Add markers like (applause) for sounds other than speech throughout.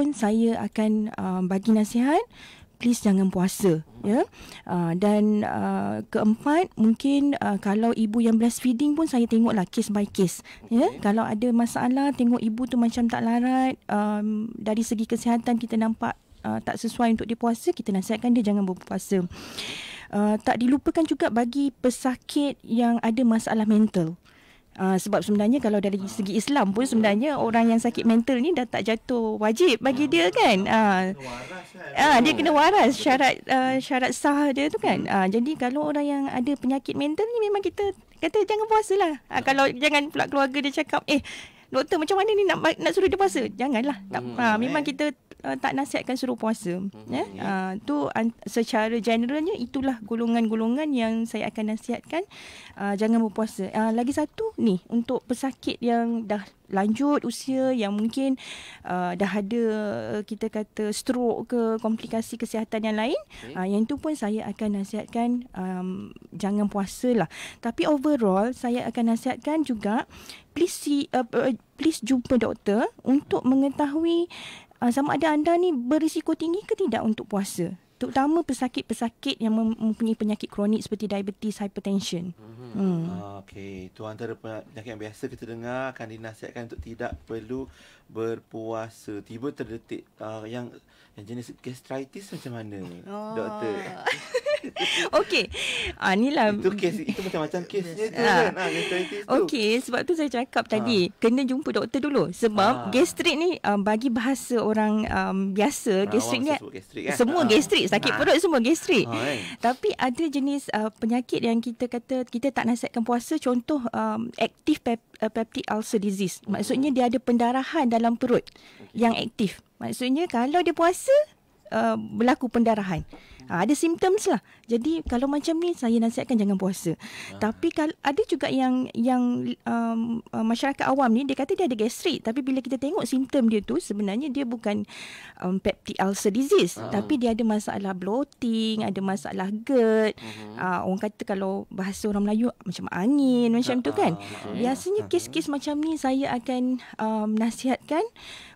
pun saya akan uh, bagi nasihat please jangan puasa ya uh, dan uh, keempat mungkin uh, kalau ibu yang feeding pun saya tengoklah case by case okay. ya kalau ada masalah tengok ibu tu macam tak larat um, dari segi kesihatan kita nampak uh, tak sesuai untuk dia puasa kita nasihatkan dia jangan berpuasa uh, tak dilupakan juga bagi pesakit yang ada masalah mental Uh, sebab sebenarnya kalau dari segi Islam pun sebenarnya orang yang sakit mental ni dah tak jatuh wajib bagi dia kan. Uh, uh, dia kena waras syarat uh, syarat sah dia tu kan. Uh, jadi kalau orang yang ada penyakit mental ni memang kita kata jangan puasa lah. Uh, kalau jangan pula keluarga dia cakap eh doktor macam mana ni nak nak suruh dia puasa. Janganlah. Tak, uh, memang kita uh, tak nasihatkan suruh puasa mm-hmm. ya yeah? uh, tu an- secara generalnya itulah golongan-golongan yang saya akan nasihatkan uh, jangan berpuasa uh, lagi satu ni untuk pesakit yang dah lanjut usia yang mungkin uh, dah ada eh, kita kata stroke ke komplikasi kesihatan yang lain okay. uh, yang itu pun saya akan nasihatkan um, jangan puasa lah tapi overall saya akan nasihatkan juga please see, uh, please jumpa doktor untuk mengetahui uh, sama ada anda ni berisiko tinggi ke tidak untuk puasa terutama pesakit-pesakit yang mempunyai penyakit kronik seperti diabetes hypertension. Mhm. Hmm. hmm. Okey, itu antara penyakit yang biasa kita dengar akan dinasihatkan untuk tidak perlu berpuasa. Tiba terdetik uh, yang yang jenis gastritis macam mana ni? Oh. Doktor. (laughs) Okey. Ah ni lah. Itu kes itu macam-macam kesnya tu ah. kan. Ah, gastritis tu. Okey, sebab tu saya cakap ah. tadi kena jumpa doktor dulu sebab ah. gastrik ni um, bagi bahasa orang um, biasa orang gastrik ni kan? semua ah. gastrik, sakit ah. perut semua gastrit. Ah, eh. Tapi ada jenis uh, penyakit yang kita kata kita tak nasihatkan puasa contoh um, aktif peptic ulcer disease. Maksudnya dia ada pendarahan dalam perut okay. yang aktif. Maksudnya kalau dia puasa uh, berlaku pendarahan. Ha, ada symptoms lah. Jadi kalau macam ni saya nasihatkan jangan puasa. Ha. Tapi kalau ada juga yang yang um, uh, masyarakat awam ni dia kata dia ada gastrik tapi bila kita tengok simptom dia tu sebenarnya dia bukan um, peptic ulcer disease ha. tapi dia ada masalah bloating, ada masalah GERD. uh Uh, orang kata kalau bahasa orang Melayu macam angin macam tu ah, kan. Ha. Biasanya kes-kes ha. macam ni saya akan um, nasihatkan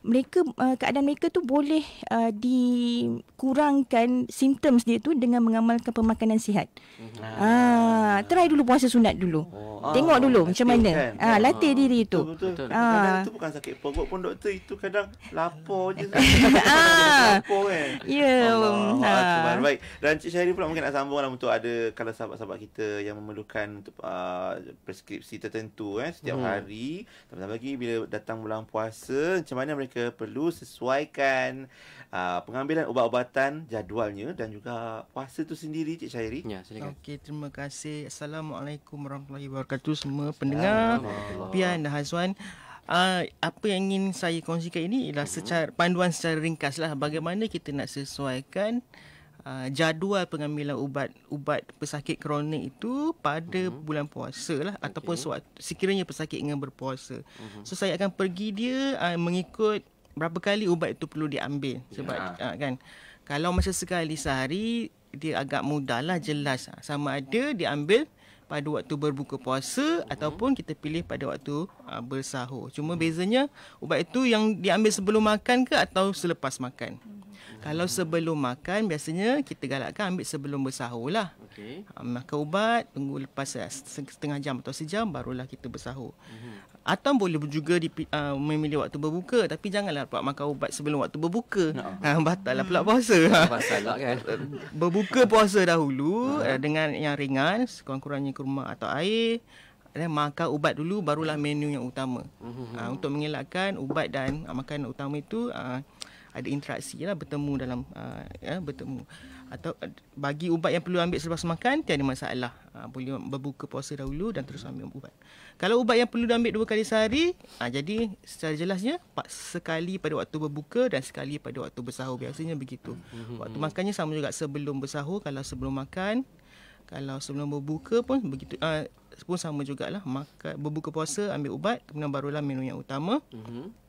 mereka uh, keadaan mereka tu boleh uh, dikurangkan simptom challenge dia tu dengan mengamalkan pemakanan sihat. Ha, ah. ah, try dulu puasa sunat dulu. Oh. Ah, Tengok dulu latih, macam mana. Kan? Ah, latih ah. diri itu. Betul. Ah. Kadang tu bukan sakit perut pun doktor itu kadang lapar je. (laughs) ah. Kan? Ya. Yeah. Um, ha. Baik. Dan Cik Syahri pula mungkin nak sambunglah untuk ada kalau sahabat-sahabat kita yang memerlukan untuk uh, preskripsi tertentu eh, setiap hmm. hari. Tambah lagi bila datang bulan puasa macam mana mereka perlu sesuaikan Ah, pengambilan ubat-ubatan jadualnya dan juga puasa itu sendiri Cik Syairi. Ya, silakan. Okey, terima kasih. Assalamualaikum warahmatullahi wabarakatuh semua pendengar. Pian dan Hazwan. Uh, apa yang ingin saya kongsikan ini ialah mhm. secara, panduan secara ringkaslah bagaimana kita nak sesuaikan Uh, jadual pengambilan ubat-ubat pesakit kronik itu pada uh-huh. bulan puasa lah okay. ataupun sekiranya pesakit ingin berpuasa. Uh-huh. So saya akan pergi dia uh, mengikut berapa kali ubat itu perlu diambil sebab ya. uh, kan kalau masa sekali sehari dia agak mudahlah jelas sama ada diambil pada waktu berbuka puasa uh-huh. ataupun kita pilih pada waktu uh, bersahur. Cuma uh-huh. bezanya ubat itu yang diambil sebelum makan ke atau selepas makan. Uh-huh. Kalau sebelum makan biasanya kita galakkan ambil sebelum bersahur lah. Okay. Uh, ah, makan ubat tunggu lepas eh, setengah jam atau sejam barulah kita bersahur. Uh-huh. Atau boleh juga dipi, uh, memilih waktu berbuka Tapi janganlah pula makan ubat sebelum waktu berbuka no. uh, ha, Batal lah pula puasa Batal (laughs) lah kan Berbuka puasa dahulu ha. uh, Dengan yang ringan Sekurang-kurangnya kurma atau air dan makan ubat dulu barulah menu yang utama uh, untuk mengelakkan ubat dan uh, makan utama itu uh, ada interaksi lah bertemu dalam uh, ya, bertemu atau uh, bagi ubat yang perlu ambil selepas makan tiada masalah uh, boleh berbuka puasa dahulu dan terus ambil ubat kalau ubat yang perlu diambil dua kali sehari, ha, jadi secara jelasnya sekali pada waktu berbuka dan sekali pada waktu bersahur biasanya begitu. Mhm. Waktu makannya sama juga sebelum bersahur, kalau sebelum makan, kalau sebelum berbuka pun begitu ha, pun sama jugalah makan berbuka puasa ambil ubat kemudian barulah menu yang utama. Mm-hmm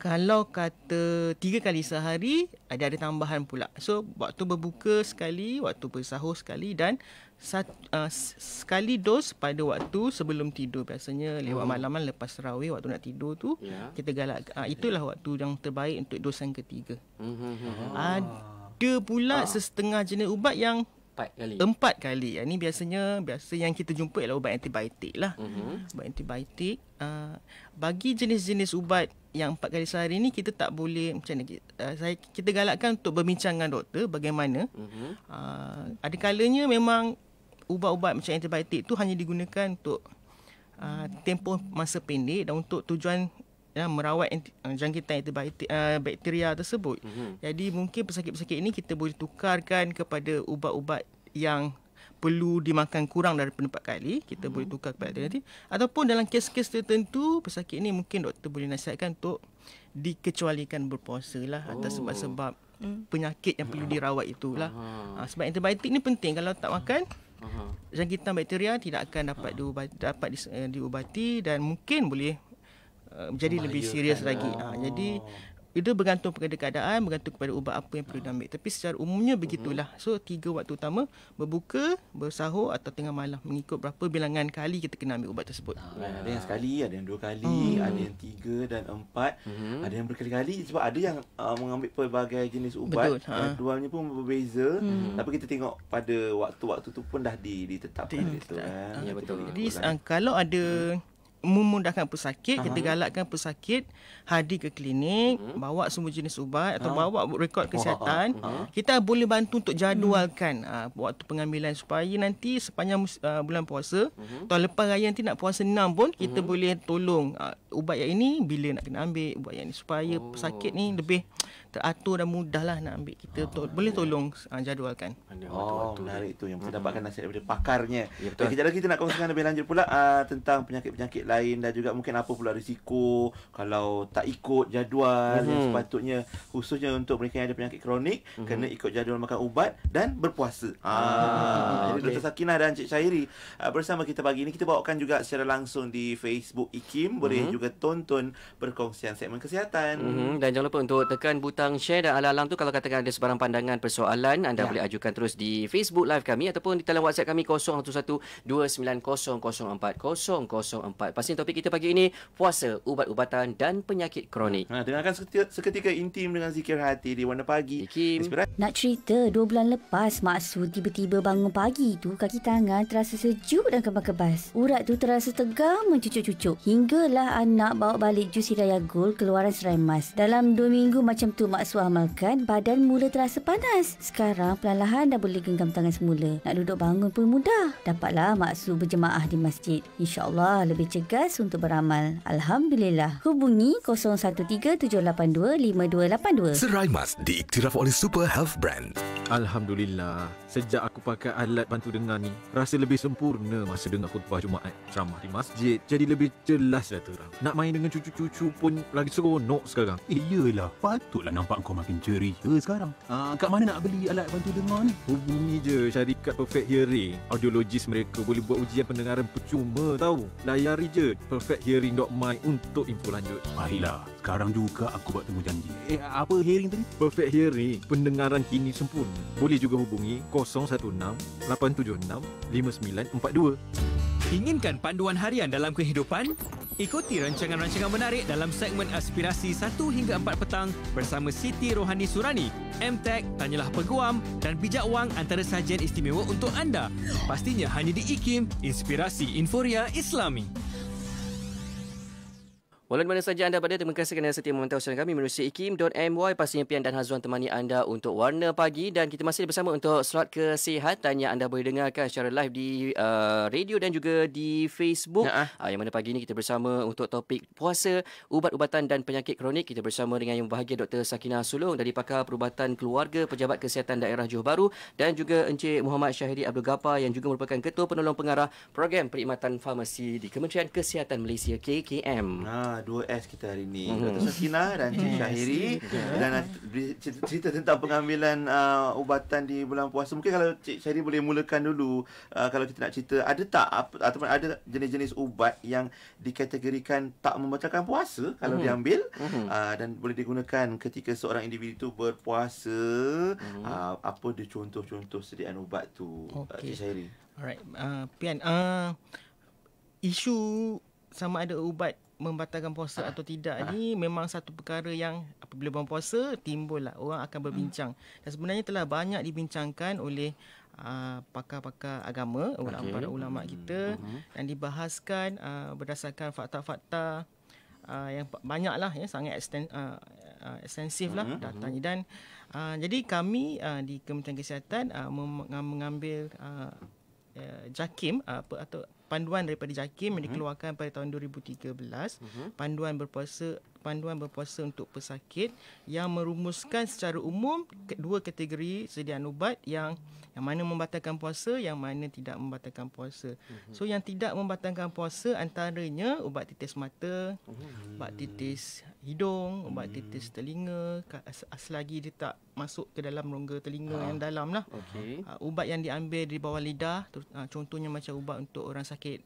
kalau kata tiga kali sehari ada ada tambahan pula. So waktu berbuka sekali, waktu bersahur sekali dan satu, uh, sekali dos pada waktu sebelum tidur biasanya lewat hmm. malaman lepas rawi waktu nak tidur tu yeah. kita galak uh, itulah waktu yang terbaik untuk dosan yang ketiga. Hmm, hmm, hmm. Ada pula ah. sesetengah jenis ubat yang empat kali. Empat kali. Ini yani biasanya biasa yang kita jumpa ialah ubat antibiotik lah. Mm-hmm. Ubat antibiotik. Uh, bagi jenis-jenis ubat yang empat kali sehari ni kita tak boleh macam mana uh, saya, kita galakkan untuk berbincang dengan doktor bagaimana. Mm-hmm. Uh, ada kalanya memang ubat-ubat macam antibiotik tu hanya digunakan untuk uh, tempoh masa pendek dan untuk tujuan ya, merawat eh, jangkitan itu eh, bakteria tersebut. Mm-hmm. Jadi mungkin pesakit-pesakit ini kita boleh tukarkan kepada ubat-ubat yang perlu dimakan kurang dari empat kali kita mm-hmm. boleh tukar kepada nanti ataupun dalam kes-kes tertentu pesakit ini mungkin doktor boleh nasihatkan untuk dikecualikan berpuasa lah oh. atas sebab-sebab mm. penyakit yang perlu dirawat itulah ha, sebab antibiotik ni penting kalau tak makan Aha. jangkitan bakteria tidak akan dapat diubati, dapat eh, diubati dan mungkin boleh Uh, menjadi lebih serius kan lagi. Lah. Ha, jadi itu bergantung kepada keadaan, bergantung kepada ubat apa yang perlu ha. diambil. Tapi secara umumnya begitulah. Mhm. So tiga waktu utama berbuka, bersahur atau tengah malam mengikut berapa bilangan kali kita kena ambil ubat tersebut. Ha. Ada yang sekali, ada yang dua kali, hmm. ada yang tiga dan empat, hmm. ada yang berkali-kali sebab ada yang uh, mengambil pelbagai jenis ubat. Betul. Ah, ha. Keduanya pun berbeza. Hmm. Tapi kita tengok pada waktu-waktu tu pun dah ditetapkan gitu kan. Ya betul. Jadi uh, kalau ada hmm memudahkan pesakit Aha. kita galakkan pesakit hadir ke klinik hmm. bawa semua jenis ubat atau ha. bawa rekod kesihatan ha. Ha. kita boleh bantu untuk hmm. jadualkan hmm. uh, waktu pengambilan supaya nanti sepanjang uh, bulan puasa hmm. atau lepas raya nanti nak puasa enam pun kita hmm. boleh tolong uh, ubat yang ini bila nak kena ambil ubat yang ini supaya oh. pesakit ni lebih teratur dan mudahlah nak ambil kita oh, to- boleh tolong uh, jadualkan. Oh menarik tu yang kita dapatkan nasihat daripada pakarnya. Ya, kita lagi kita nak kongsikan lebih lanjut pula uh, tentang penyakit-penyakit lain dan juga mungkin apa pula risiko kalau tak ikut jadual mm-hmm. yang sepatutnya khususnya untuk mereka yang ada penyakit kronik hmm kena ikut jadual makan ubat dan berpuasa. Ah, ah jadi okay. Dr. Sakinah dan Cik Syairi uh, bersama kita pagi ini kita bawakan juga secara langsung di Facebook IKIM boleh hmm juga tonton perkongsian segmen kesihatan. hmm dan jangan lupa untuk tekan butang tentang share dan alang-alang tu kalau katakan ada sebarang pandangan persoalan anda ya. boleh ajukan terus di Facebook live kami ataupun di telefon WhatsApp kami 0112900404. Pasti topik kita pagi ini puasa, ubat-ubatan dan penyakit kronik. Ha dengarkan seketika, seketika intim dengan zikir hati di warna pagi. Kim. Nak cerita dua bulan lepas maksu tiba-tiba bangun pagi tu kaki tangan terasa sejuk dan kebas-kebas. Urat tu terasa tegang mencucuk-cucuk hinggalah anak bawa balik jus hidayah gold keluaran serai emas. Dalam 2 minggu macam tu Mak Suah makan, badan mula terasa panas. Sekarang perlahan-lahan dah boleh genggam tangan semula. Nak duduk bangun pun mudah. Dapatlah Mak Su berjemaah di masjid. InsyaAllah lebih cegas untuk beramal. Alhamdulillah. Hubungi 0137825282. Serai Mas diiktiraf oleh Super Health Brand. Alhamdulillah. Sejak aku pakai alat bantu dengar ni, rasa lebih sempurna masa dengar khutbah Jumaat. Ceramah di masjid jadi lebih jelas dah terang. Nak main dengan cucu-cucu pun lagi seronok sekarang. Iyalah, patutlah nak nampak kau makin ceria sekarang. Ah, kat mana nak beli alat bantu dengar ni? Hubungi je syarikat Perfect Hearing. Audiologis mereka boleh buat ujian pendengaran percuma tau. Layari je perfecthearing.my untuk info lanjut. Baiklah, sekarang juga aku buat temu janji. Eh, apa hearing tadi? Perfect Hearing, pendengaran kini sempurna. Boleh juga hubungi 016-876-5942. Inginkan panduan harian dalam kehidupan? Ikuti rancangan-rancangan menarik dalam segmen Aspirasi 1 hingga 4 petang bersama Siti Rohani Surani, MTech, Tanyalah Peguam dan Bijak Wang antara sajian istimewa untuk anda. Pastinya hanya di IKIM, Inspirasi Inforia Islami. Walaupun mana saja anda berada, terima kasih kerana setia memantau siaran kami melalui ikim.my. Pastinya Pian dan Hazwan temani anda untuk warna pagi dan kita masih bersama untuk slot kesihatan yang anda boleh dengarkan secara live di uh, radio dan juga di Facebook. Nah, uh, ah, yang mana pagi ini kita bersama untuk topik puasa, ubat-ubatan dan penyakit kronik. Kita bersama dengan yang bahagia Dr. Sakina Sulung dari Pakar Perubatan Keluarga Pejabat Kesihatan Daerah Johor Bahru dan juga Encik Muhammad Syahiri Abdul Gapa yang juga merupakan Ketua Penolong Pengarah Program Perkhidmatan Farmasi di Kementerian Kesihatan Malaysia KKM. Nah, dua S kita hari ni Dr. Hmm. Sakina dan Cik hmm. Syahiri Dan cerita tentang pengambilan uh, ubatan di bulan puasa Mungkin kalau Cik Syahiri boleh mulakan dulu uh, Kalau kita nak cerita Ada tak ataupun ada jenis-jenis ubat yang dikategorikan tak membatalkan puasa Kalau mm-hmm. diambil mm-hmm. Uh, Dan boleh digunakan ketika seorang individu itu berpuasa mm-hmm. uh, Apa dia contoh-contoh sediaan ubat tu okay. Uh, Cik Syahiri Alright, uh, Pian uh, Isu sama ada ubat membatalkan puasa ha. atau tidak ha. ni memang satu perkara yang apabila bulan puasa timbullah orang akan hmm. berbincang ha. dan sebenarnya telah banyak dibincangkan oleh uh, pakar-pakar agama ulama para ulama hmm. kita ha. Hmm. dan dibahaskan uh, berdasarkan fakta-fakta uh, yang banyaklah ya sangat eksten, uh, ekstensif lah ha. datanya dan uh, jadi kami uh, di Kementerian Kesihatan uh, mengambil uh, jakim apa atau panduan daripada JAKIM yang mhm. dikeluarkan pada tahun 2013 mm-hmm. panduan berpuasa panduan berpuasa untuk pesakit yang merumuskan secara umum dua kategori sediaan ubat yang yang mana membatalkan puasa yang mana tidak membatalkan puasa. Mhm. So yang tidak membatalkan puasa antaranya ubat titis mata, mhm. ubat titis hidung, ubat titis telinga selagi dia tak masuk ke dalam rongga telinga ha. yang ah. dalam lah. Okay. Ah, ubat yang diambil di bawah lidah, ah, contohnya macam ubat untuk orang sakit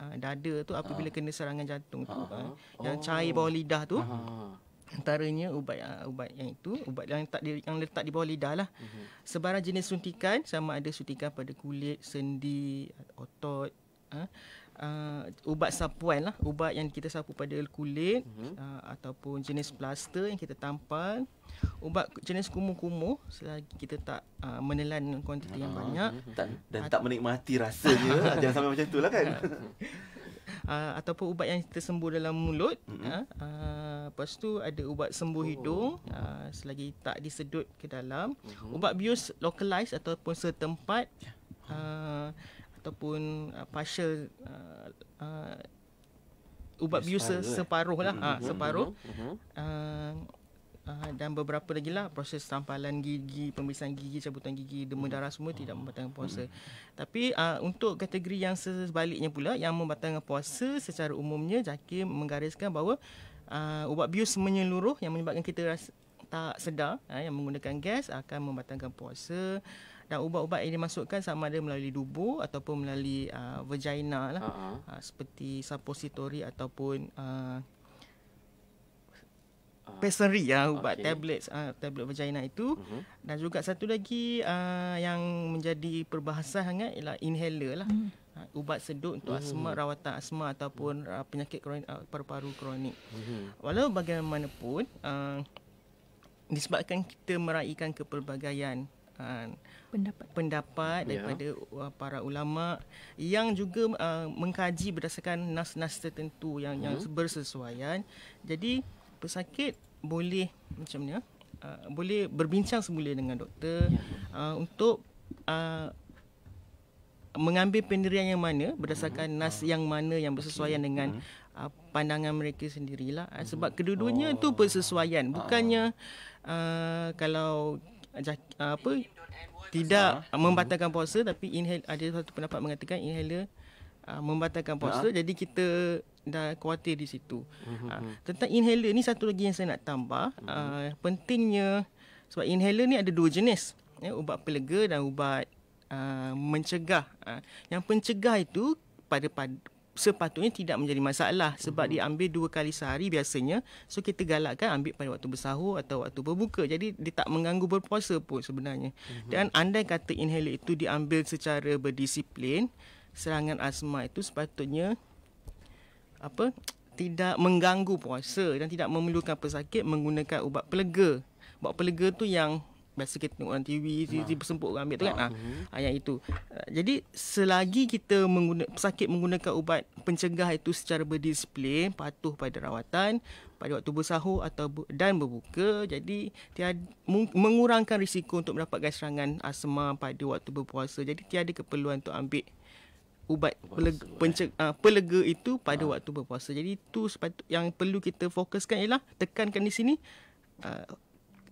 Ah, dada tu apabila uh. kena serangan jantung tu uh-huh. uh, yang oh. cair bawah lidah tu uh-huh. antaranya ubat uh, ubat yang itu ubat yang tak di yang letak di bawah lidah lah uh-huh. sebarang jenis suntikan sama ada suntikan pada kulit sendi otot uh, uh, ubat sapuan lah ubat yang kita sapu pada kulit mm-hmm. uh, ataupun jenis plaster yang kita tampal ubat jenis kumuh-kumuh selagi kita tak uh, menelan kuantiti uh, yang ah, banyak mhm. tak, dan tak menikmati rasanya (laughs) jangan sampai macam itulah kan (laughs) uh, ataupun ubat yang kita sembuh dalam mulut mm-hmm. uh, uh, lepas tu ada ubat sembuh oh. hidung uh, selagi tak disedut ke dalam mm-hmm. ubat bius localized ataupun setempat ya. uh, ataupun uh, partial uh, uh, ubat bius kan? separuh lah uh separuh hmm, uh uh, dan beberapa lagi lah proses tampalan gigi pemisahan gigi cabutan gigi demam darah semua tidak membatalkan puasa tapi uh, untuk kategori yang sebaliknya pula yang membatalkan puasa secara umumnya jakim menggariskan bahawa uh, ubat bius menyeluruh yang menyebabkan kita rasa tak sedar uh, yang menggunakan gas akan membatalkan puasa dan ubat-ubat yang dimasukkan sama ada melalui dubur ataupun melalui uh, vagina lah uh-huh. uh, seperti suppository ataupun uh, ah. Pessary ya ubat okay. tablets uh, tablet vagina itu uh-huh. dan juga satu lagi uh, yang menjadi perbahasan hangat ialah inhaler lah uh-huh. ubat sedut untuk uh asma rawatan asma ataupun uh, penyakit kronik, uh, paru-paru kronik. uh Walau bagaimanapun uh, disebabkan kita meraihkan kepelbagaian uh, pendapat pendapat ya. daripada ya. para ulama yang juga uh, mengkaji berdasarkan nas-nas tertentu yang hmm. yang bersesuaian jadi pesakit boleh macam ni uh, boleh berbincang semula dengan doktor ya. uh, untuk uh, mengambil pendirian yang mana berdasarkan hmm. nas yang mana yang bersesuaian okay. dengan hmm. uh, pandangan mereka sendirilah uh, hmm. sebab kedua-duanya oh. tu persesuaian bukannya ah. uh, kalau uh, uh apa tidak uh, membatalkan puasa tapi inhale ada satu pendapat mengatakan inhaler uh, membatalkan puasa uh. jadi kita dah kuatir di situ. Uh-huh. Uh, tentang inhaler ni satu lagi yang saya nak tambah uh-huh. pentingnya sebab inhaler ni ada dua jenis ya ubat pelega dan ubat uh, mencegah. Uh, yang pencegah itu pada, pada sepatutnya tidak menjadi masalah sebab uh-huh. diambil dua kali sehari biasanya. So kita galakkan ambil pada waktu bersahur atau waktu berbuka. Jadi dia tak mengganggu berpuasa pun sebenarnya. Uh-huh. Dan andai kata inhaler itu diambil secara berdisiplin, serangan asma itu sepatutnya apa? tidak mengganggu puasa dan tidak memerlukan pesakit menggunakan ubat pelega. Ubat pelega tu yang biasa kita tengok orang TV, TV ha. bersempuk orang ambil tu kan. Ha. Ha. Yang itu. Ah, jadi selagi kita mengguna, sakit menggunakan ubat pencegah itu secara berdisiplin, patuh pada rawatan, pada waktu bersahur atau dan berbuka, jadi tiada, mengurangkan risiko untuk mendapatkan serangan asma pada waktu berpuasa. Jadi tiada keperluan untuk ambil ubat pelega, eh. penceg, uh, pelega itu pada ha. waktu berpuasa. Jadi itu sepatu, yang perlu kita fokuskan ialah tekankan di sini uh,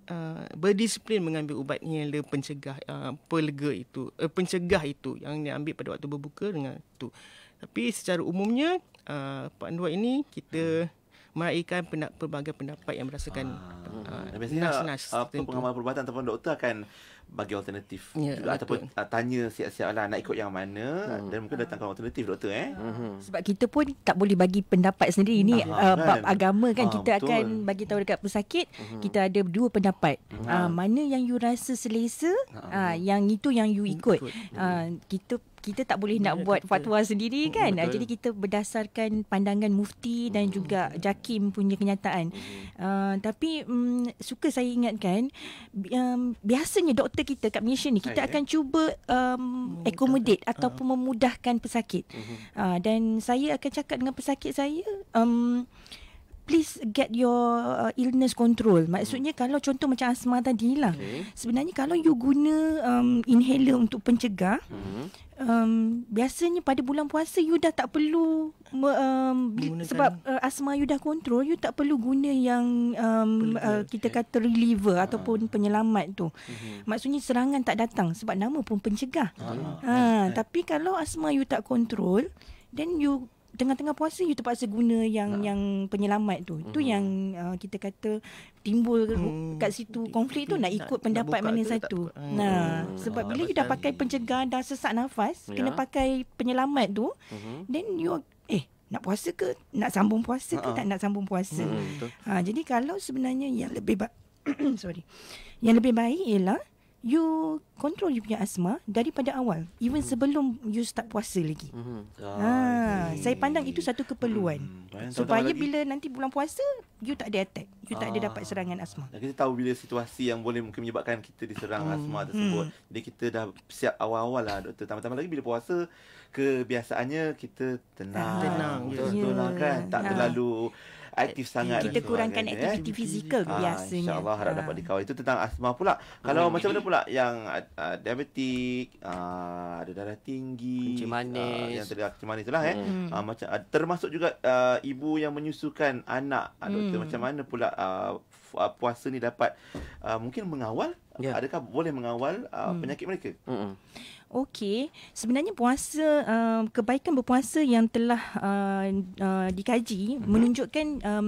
Uh, berdisiplin mengambil ubat inhaler pencegah uh, pelega itu uh, pencegah itu yang dia ambil pada waktu berbuka dengan tu tapi secara umumnya uh, panduan ini kita hmm meraihkan pendap- pelbagai pendapat yang merasakan ah. ah nas-nas uh, pengamal perubatan ataupun doktor akan bagi alternatif ya, juga ataupun uh, tanya siap-siap lah nak ikut yang mana hmm. dan mungkin datangkan alternatif doktor eh hmm. sebab kita pun tak boleh bagi pendapat sendiri ini uh, bab kan? agama kan ha, kita betul. akan bagi tahu dekat pesakit hmm. kita ada dua pendapat hmm. uh, mana yang you rasa selesa hmm. uh, yang itu yang you ikut, ikut. Uh, kita kita tak boleh nak buat fatwa sendiri hmm, kan ah, Betul. jadi kita berdasarkan pandangan mufti hmm, dan hmm, juga jakim punya kenyataan uh, tapi um, suka saya ingatkan um, biasanya doktor kita kat Malaysia ni kita Hai, ah, ya. akan eh. cuba um, accommodate uh. ataupun memudahkan pesakit hmm. uh, dan saya akan cakap dengan pesakit saya um, please get your uh, illness control. Maksudnya hmm. kalau contoh macam asma tadi lah. Okay. Sebenarnya kalau you guna um, inhaler untuk pencegah, hmm. um, biasanya pada bulan puasa you dah tak perlu um, sebab uh, asma you dah control, you tak perlu guna yang um, uh, kita kata reliever uh. ataupun penyelamat tu. Hmm. Maksudnya serangan tak datang sebab nama pun pencegah. Ah. Ha, ah. tapi kalau asma you tak control, then you tengah-tengah puasa you terpaksa guna yang nah. yang penyelamat tu. Mm-hmm. Tu yang uh, kita kata timbul mm. kat situ konflik tu nak ikut nak, pendapat nak mana satu. Hmm. Hmm. Tak, nah, mm. sebab ah, bila you dah pakai pencegah dah sesak nafas, yeah. kena pakai penyelamat tu, hmm then you eh nak puasa ke nak sambung puasa ke uh tak nak sambung puasa. Mm, ha jadi kalau sebenarnya yang lebih ba- (coughs) sorry. Yang lebih baik ialah you control you punya asma daripada awal even hmm. sebelum you start puasa lagi. Hmm. Ah, ha, ah, ee. saya pandang itu satu keperluan. Hmm. Supaya bila nanti bulan puasa you tak ada attack, you ah. tak ada dapat ah. serangan asma. Dan kita tahu bila situasi yang boleh mungkin menyebabkan kita diserang hmm. asma tersebut. Hmm. Jadi kita dah siap awal-awal lah doktor. Tambah-tambah lagi bila puasa kebiasaannya kita tenang. Tenang. tenang, yeah. betul ya. lah, kan? Tak ha. terlalu aktif eh, sangat kita kurangkan eh. aktiviti eh. fizikal ah, biasanya insyaallah harap ah. dapat dikawal itu tentang asma pula kalau hmm. macam mana pula yang uh, diabetik uh, ada darah tinggi kencing ah, manis uh, yang terdapat kencing manis itulah eh hmm. uh, macam uh, termasuk juga uh, ibu yang menyusukan anak uh, doktor hmm. macam mana pula uh, puasa ni dapat uh, mungkin mengawal yeah. adakah boleh mengawal uh, hmm. penyakit mereka hmm Okey, sebenarnya puasa uh, kebaikan berpuasa yang telah uh, uh, dikaji mm-hmm. menunjukkan um,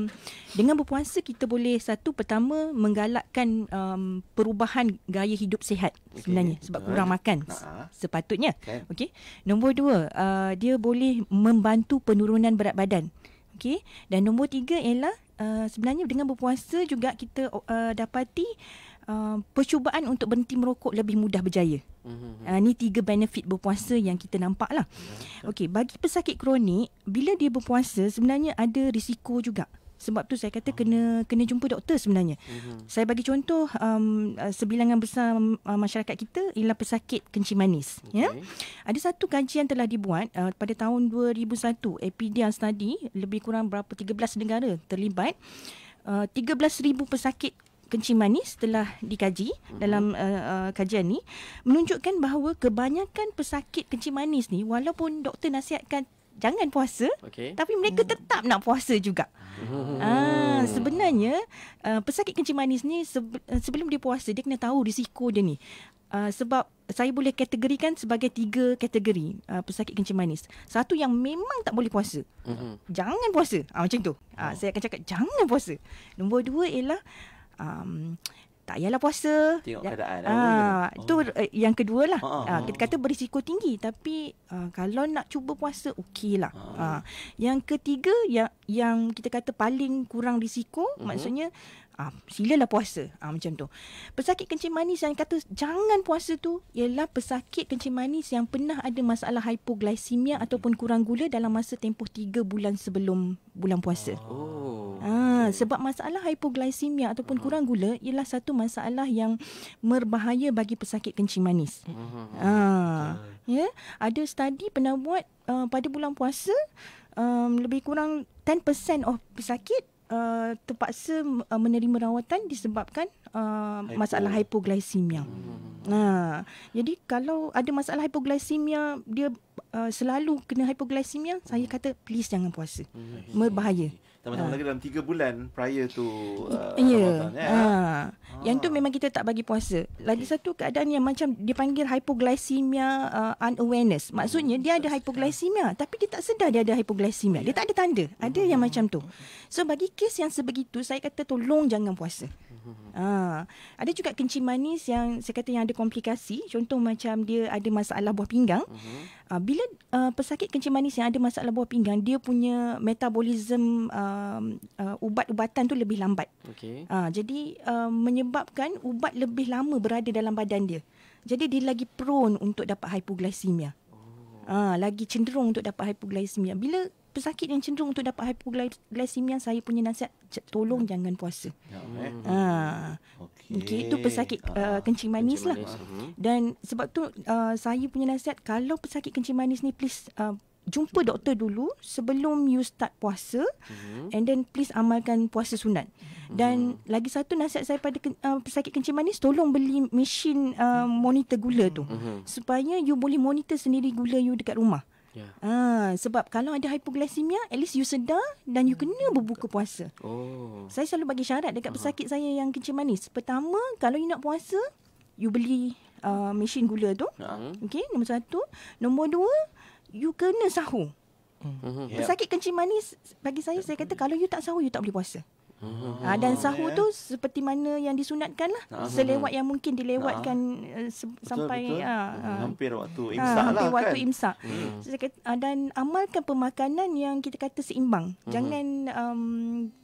dengan berpuasa kita boleh satu pertama menggalakkan um, perubahan gaya hidup sihat okay. sebenarnya sebab kurang uh, makan uh, sepatutnya. Okey. Okay. Nombor dua, uh, dia boleh membantu penurunan berat badan. Okey. Dan nombor tiga ialah uh, sebenarnya dengan berpuasa juga kita uh, dapati uh, Uh, percubaan untuk berhenti merokok lebih mudah berjaya. Mm-hmm. Uh, ini tiga benefit berpuasa yang kita nampak lah. Ya, okay, bagi pesakit kronik, bila dia berpuasa sebenarnya ada risiko juga. Sebab tu saya kata kena hmm. kena jumpa doktor sebenarnya. Uh-huh. Saya bagi contoh um, uh, sebilangan besar um, uh, masyarakat kita ialah pesakit kencing manis. Okay. Ya? Ada satu kajian telah dibuat uh, pada tahun 2001, Epidian Study, lebih kurang berapa 13 negara terlibat. Uh, 13,000 pesakit kencing manis setelah dikaji mm-hmm. dalam uh, uh, kajian ni menunjukkan bahawa kebanyakan pesakit kencing manis ni walaupun doktor nasihatkan jangan puasa okay. tapi mereka hmm. tetap nak puasa juga. Hmm. Ah sebenarnya uh, pesakit kencing manis ni sebe- uh, sebelum dia puasa dia kena tahu risiko dia ni. Uh, sebab saya boleh kategorikan sebagai tiga kategori uh, pesakit kencing manis. Satu yang memang tak boleh puasa. Hmm. Jangan puasa. Ah macam tu. Ah oh. saya akan cakap jangan puasa. Nombor dua ialah um, tak yalah puasa tengok ya, keadaan uh, oh, uh, yang kedua lah uh, ah, uh, ah, kita kata berisiko tinggi tapi uh, kalau nak cuba puasa okey lah uh. Uh, yang ketiga yang yang kita kata paling kurang risiko uh-huh. maksudnya Ha, ah, silalah puasa. Ha, macam tu. Pesakit kencing manis yang kata jangan puasa tu ialah pesakit kencing manis yang pernah ada masalah hipoglisemia ataupun kurang gula dalam masa tempoh 3 bulan sebelum bulan puasa. Oh. Ha, sebab masalah hipoglisemia ataupun hmm. kurang gula ialah satu masalah yang berbahaya bagi pesakit kencing manis. Ha. Ya, ada study pernah buat uh, pada bulan puasa um, lebih kurang 10% of pesakit Uh, terpaksa uh, menerima rawatan disebabkan uh, Hypo. masalah hipoglisemia. Hmm. Nah, ha. jadi kalau ada masalah hipoglisemia dia uh, selalu kena hipoglisemia, hmm. saya kata please jangan puasa. Hmm. Merbahaya. Hmm. Tambah-tambah uh. lagi dalam 3 bulan prior tu uh, Ya uh. uh. Yang tu memang kita tak bagi puasa Lagi okay. satu keadaan yang macam dipanggil hypoglycemia uh, unawareness Maksudnya hmm. dia ada hmm. hypoglycemia Tapi dia tak sedar dia ada hypoglycemia yeah. Dia tak ada tanda Ada hmm. yang macam tu So bagi kes yang sebegitu Saya kata tolong jangan puasa Ha. Ada juga kencing manis yang saya kata yang ada komplikasi. Contoh macam dia ada masalah buah pinggang. Uh-huh. bila uh, pesakit kencing manis yang ada masalah buah pinggang, dia punya metabolism uh, uh, ubat-ubatan tu lebih lambat. Okay. Uh, jadi uh, menyebabkan ubat lebih lama berada dalam badan dia. Jadi dia lagi prone untuk dapat hypoglycemia. ha, lagi cenderung untuk dapat hypoglycemia. Bila pesakit yang cenderung untuk dapat hypoglycemia saya punya nasihat tolong hmm. jangan puasa. Ya. Hmm. Ha. Okey. Okay, itu pesakit ah, uh, kencing manislah. Manis. Lah. Uh-huh. Dan sebab tu uh, saya punya nasihat kalau pesakit kencing manis ni please uh, jumpa doktor dulu sebelum you start puasa hmm and then please amalkan puasa sunat uh-huh. dan lagi satu nasihat saya pada uh, pesakit kencing manis tolong beli mesin uh, monitor gula tu hmm supaya you boleh monitor sendiri gula you dekat rumah Yeah. Ya. Ha, sebab kalau ada hypoglycemia, at least you sedar dan you kena berbuka puasa. Oh. Saya selalu bagi syarat dekat uh-huh. pesakit saya yang kencing manis. Pertama, kalau you nak puasa, you beli uh, mesin gula tu. Uh-huh. Ha. Okay, nombor satu. Nombor dua, you kena sahur. Uh-huh. Pesakit kencing manis, bagi saya, saya kata kalau you tak sahur, you tak boleh puasa. Ha, dan sahur yeah. tu seperti mana yang disunatkan lah. Ha, Selewat yang mungkin dilewatkan ha. se- betul, sampai... Betul. Ha, hampir waktu imsak ha, lah kan. Hampir waktu imsak. Hmm. Kata, dan amalkan pemakanan yang kita kata seimbang. Hmm. Jangan um,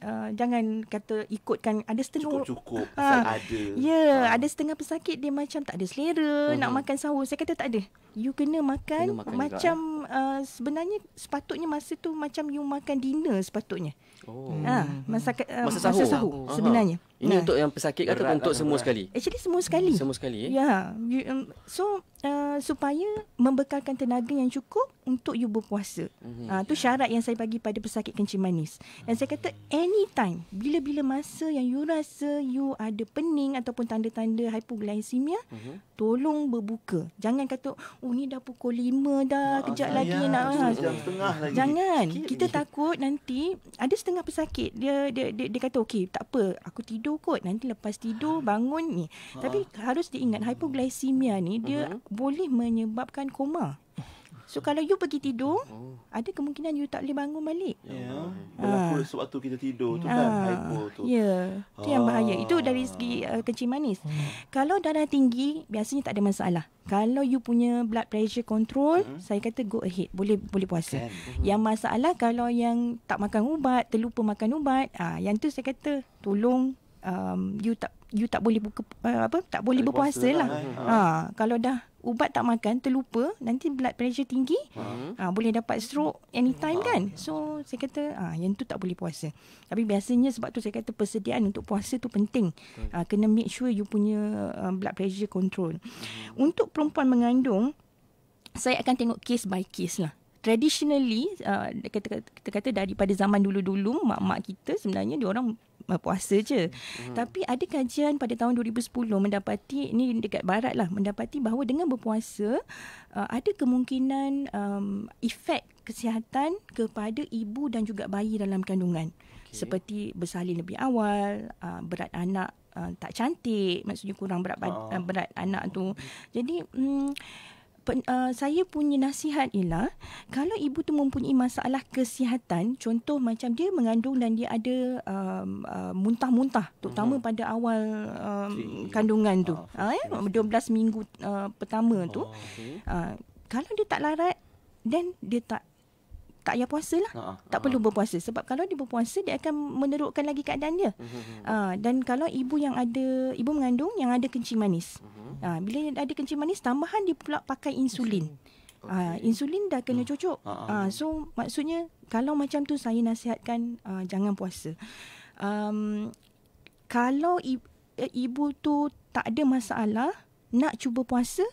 uh, jangan kata ikutkan ada setengah... Cukup-cukup ha, Ya, ha. ada setengah pesakit dia macam tak ada selera hmm. nak makan sahur. Saya kata tak ada. You kena makan, kena makan macam uh, sebenarnya sepatutnya masa tu macam you makan dinner sepatutnya. Oh. Ha, masa, uh, masa sahur. Masa sahur Aha. sebenarnya. Ini nah. untuk yang pesakit atau untuk lah, semua berat. sekali? Actually semua sekali. Semua sekali eh? Ya. Yeah. Um, so uh, supaya membekalkan tenaga yang cukup untuk you berpuasa. Mm-hmm. Uh, tu syarat yang saya bagi pada pesakit kencing manis. Dan saya kata anytime bila-bila masa yang you rasa you ada pening ataupun tanda-tanda hypoglycemia, mm-hmm. tolong berbuka. Jangan kata oh ni dah pukul 5 dah, oh, kejap lagi ya. nak. Jam lagi. Jangan. Kita lagi. takut nanti ada setengah pesakit dia dia dia, dia kata okey, tak apa, aku tidur tidur kot. Nanti lepas tidur ah. bangun ni. Uh. Tapi harus diingat hypoglycemia ni dia uh-huh. boleh menyebabkan koma. So kalau you pergi tidur, oh. ada kemungkinan you tak boleh bangun balik. Ya. Yeah. Berlaku ha. sewaktu kita tidur tu ha. kan hypo tu. Ya. Yeah. Itu ha. yang bahaya. Itu dari segi uh, kencing manis. Hmm. Kalau darah tinggi, biasanya tak ada masalah. Kalau you punya blood pressure control, hmm. saya kata go ahead, boleh boleh puasa. Kan. Hmm. Yang masalah kalau yang tak makan ubat, terlupa makan ubat, ah yang tu saya kata tolong um, you tak you tak boleh buka uh, apa tak boleh Kali berpuasa lah. ha. ha kalau dah ubat tak makan terlupa nanti blood pressure tinggi ha, ha boleh dapat stroke anytime ha. kan so saya kata ah ha, yang tu tak boleh puasa tapi biasanya sebab tu saya kata persediaan untuk puasa tu penting hmm. ha, kena make sure you punya uh, blood pressure control ha. untuk perempuan mengandung saya akan tengok case by case lah traditionally uh, kita, kata, kita kata daripada zaman dulu-dulu mak-mak kita sebenarnya diorang puasa je. Hmm. Tapi ada kajian pada tahun 2010 mendapati ni dekat barat lah mendapati bahawa dengan berpuasa uh, ada kemungkinan um, efek kesihatan kepada ibu dan juga bayi dalam kandungan. Okay. Seperti bersalin lebih awal, uh, berat anak uh, tak cantik, maksudnya kurang berat oh. berat anak tu. Hmm. Jadi um, pen, uh, saya punya nasihat ialah kalau ibu tu mempunyai masalah kesihatan contoh macam dia mengandung dan dia ada uh, uh, muntah-muntah terutama hmm. pada awal uh, um, okay. kandungan tu ah, eh, ah, 12 ya, minggu uh, pertama tu oh, ah, okay. uh, ah, kalau dia tak larat dan dia tak tak payah puasa lah. Uh-huh. Tak uh-huh. perlu berpuasa. Sebab kalau dia berpuasa, dia akan menerukkan lagi keadaan dia. Uh-huh. Uh, dan kalau ibu yang ada, ibu mengandung yang ada kencing manis. uh Uh, bila ada kencing manis, tambahan dia pula pakai insulin. Okay. Uh, insulin dah kena uh-huh. cucuk. uh Uh, so, maksudnya kalau macam tu saya nasihatkan uh, jangan puasa. Um, kalau i- eh, ibu tu tak ada masalah nak cuba puasa,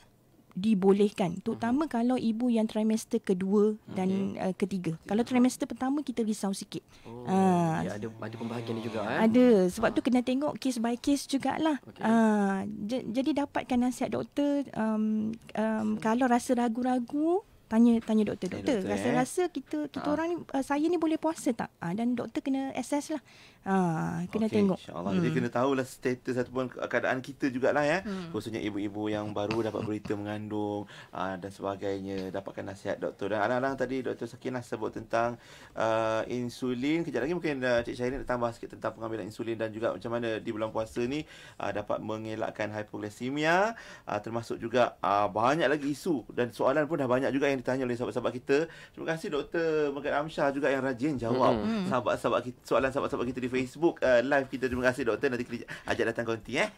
dibolehkan terutama uh-huh. kalau ibu yang trimester kedua dan okay. Mhm. uh, eh, ketiga. Kalau trimester pertama kita risau sikit. Oh. Ha. Ya ada ada pembahagian juga eh. Ada. Sebab ha. tu kena tengok case by case jugalah. Okay. Ha. Ah, j- jadi dapatkan nasihat doktor um, um, kalau rasa ragu-ragu tanya tanya doktor doktor, doktor eh. rasa-rasa eh? kita kita ha. orang ni uh, saya ni boleh puasa tak uh, dan doktor kena assess lah uh, kena okay, tengok insyaallah hmm. dia kena lah status ataupun keadaan kita jugalah ya hmm. khususnya ibu-ibu yang baru dapat berita mengandung uh, dan sebagainya dapatkan nasihat doktor dan alang-alang tadi doktor Sakinah sebut tentang uh, insulin kejap lagi mungkin uh, cik Syahrin nak tambah sikit tentang pengambilan insulin dan juga macam mana di bulan puasa ni uh, dapat mengelakkan hipoglisemia uh, termasuk juga uh, banyak lagi isu dan soalan pun dah banyak juga yang ditanya oleh sahabat-sahabat kita. Terima kasih Dr. Megat Amsyah juga yang rajin jawab mm-hmm. sahabat-sahabat kita, soalan sahabat-sahabat kita di Facebook uh, live kita. Terima kasih Dr. Nanti kita ajak datang konti eh.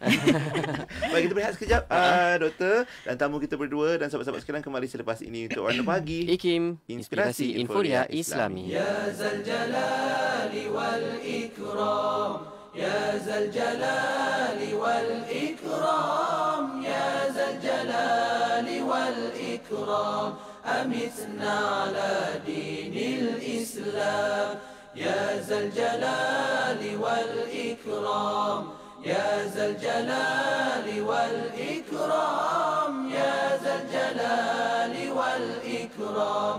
(laughs) Baik kita berehat sekejap uh, ha. ah, Dr. dan tamu kita berdua dan sahabat-sahabat sekarang kembali selepas ini untuk Warna Pagi. Ikim, Inspirasi, Inspirasi Inforia Islami. Ya Zaljalali wal Ikram. يا ذا الجلال والإكرام يا ذا الجلال والإكرام أمتنا على دين الإسلام يا ذا الجلال والإكرام يا ذا الجلال والإكرام يا ذا الجلال والإكرام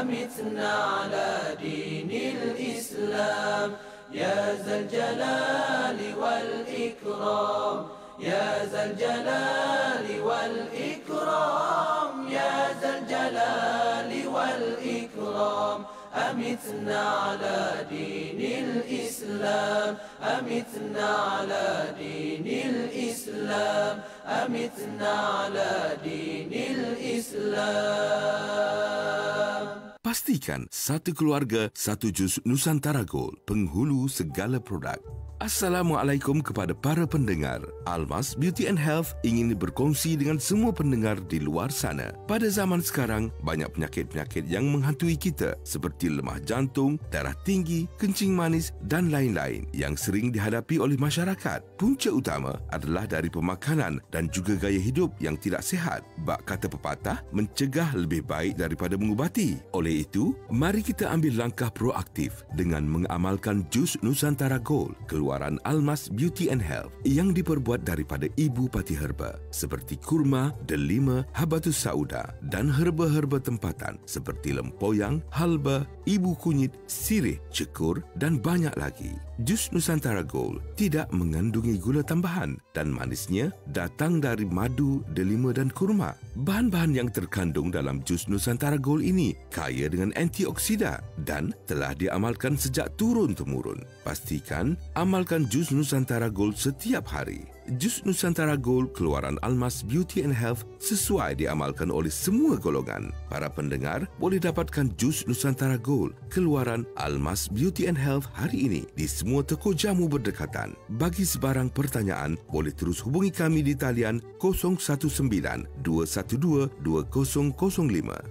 أمتنا على دين الإسلام يا ذا الجلال والإكرام يا ذا الجلال والإكرام يا ذا الجلال والإكرام أمتنا على دين الإسلام أمتنا على دين الإسلام أمتنا على دين الإسلام Pastikan satu keluarga, satu jus Nusantara Gold, penghulu segala produk. Assalamualaikum kepada para pendengar. Almas Beauty and Health ingin berkongsi dengan semua pendengar di luar sana. Pada zaman sekarang, banyak penyakit-penyakit yang menghantui kita seperti lemah jantung, darah tinggi, kencing manis dan lain-lain yang sering dihadapi oleh masyarakat. Punca utama adalah dari pemakanan dan juga gaya hidup yang tidak sehat. Bak kata pepatah, mencegah lebih baik daripada mengubati. Oleh itu, mari kita ambil langkah proaktif dengan mengamalkan Jus Nusantara Gold keluaran Almas Beauty and Health yang diperbuat daripada ibu pati herba seperti kurma, delima, habatus sauda dan herba-herba tempatan seperti lempoyang, halba, ibu kunyit, sirih, cekur dan banyak lagi. Jus Nusantara Gold tidak mengandungi gula tambahan dan manisnya datang dari madu, delima dan kurma. Bahan-bahan yang terkandung dalam Jus Nusantara Gold ini kaya kaya dengan antioksidan dan telah diamalkan sejak turun-temurun. Pastikan amalkan jus Nusantara Gold setiap hari. Jus Nusantara Gold keluaran Almas Beauty and Health sesuai diamalkan oleh semua golongan. Para pendengar boleh dapatkan Jus Nusantara Gold keluaran Almas Beauty and Health hari ini di semua toko jamu berdekatan. Bagi sebarang pertanyaan, boleh terus hubungi kami di talian 019-212-2005.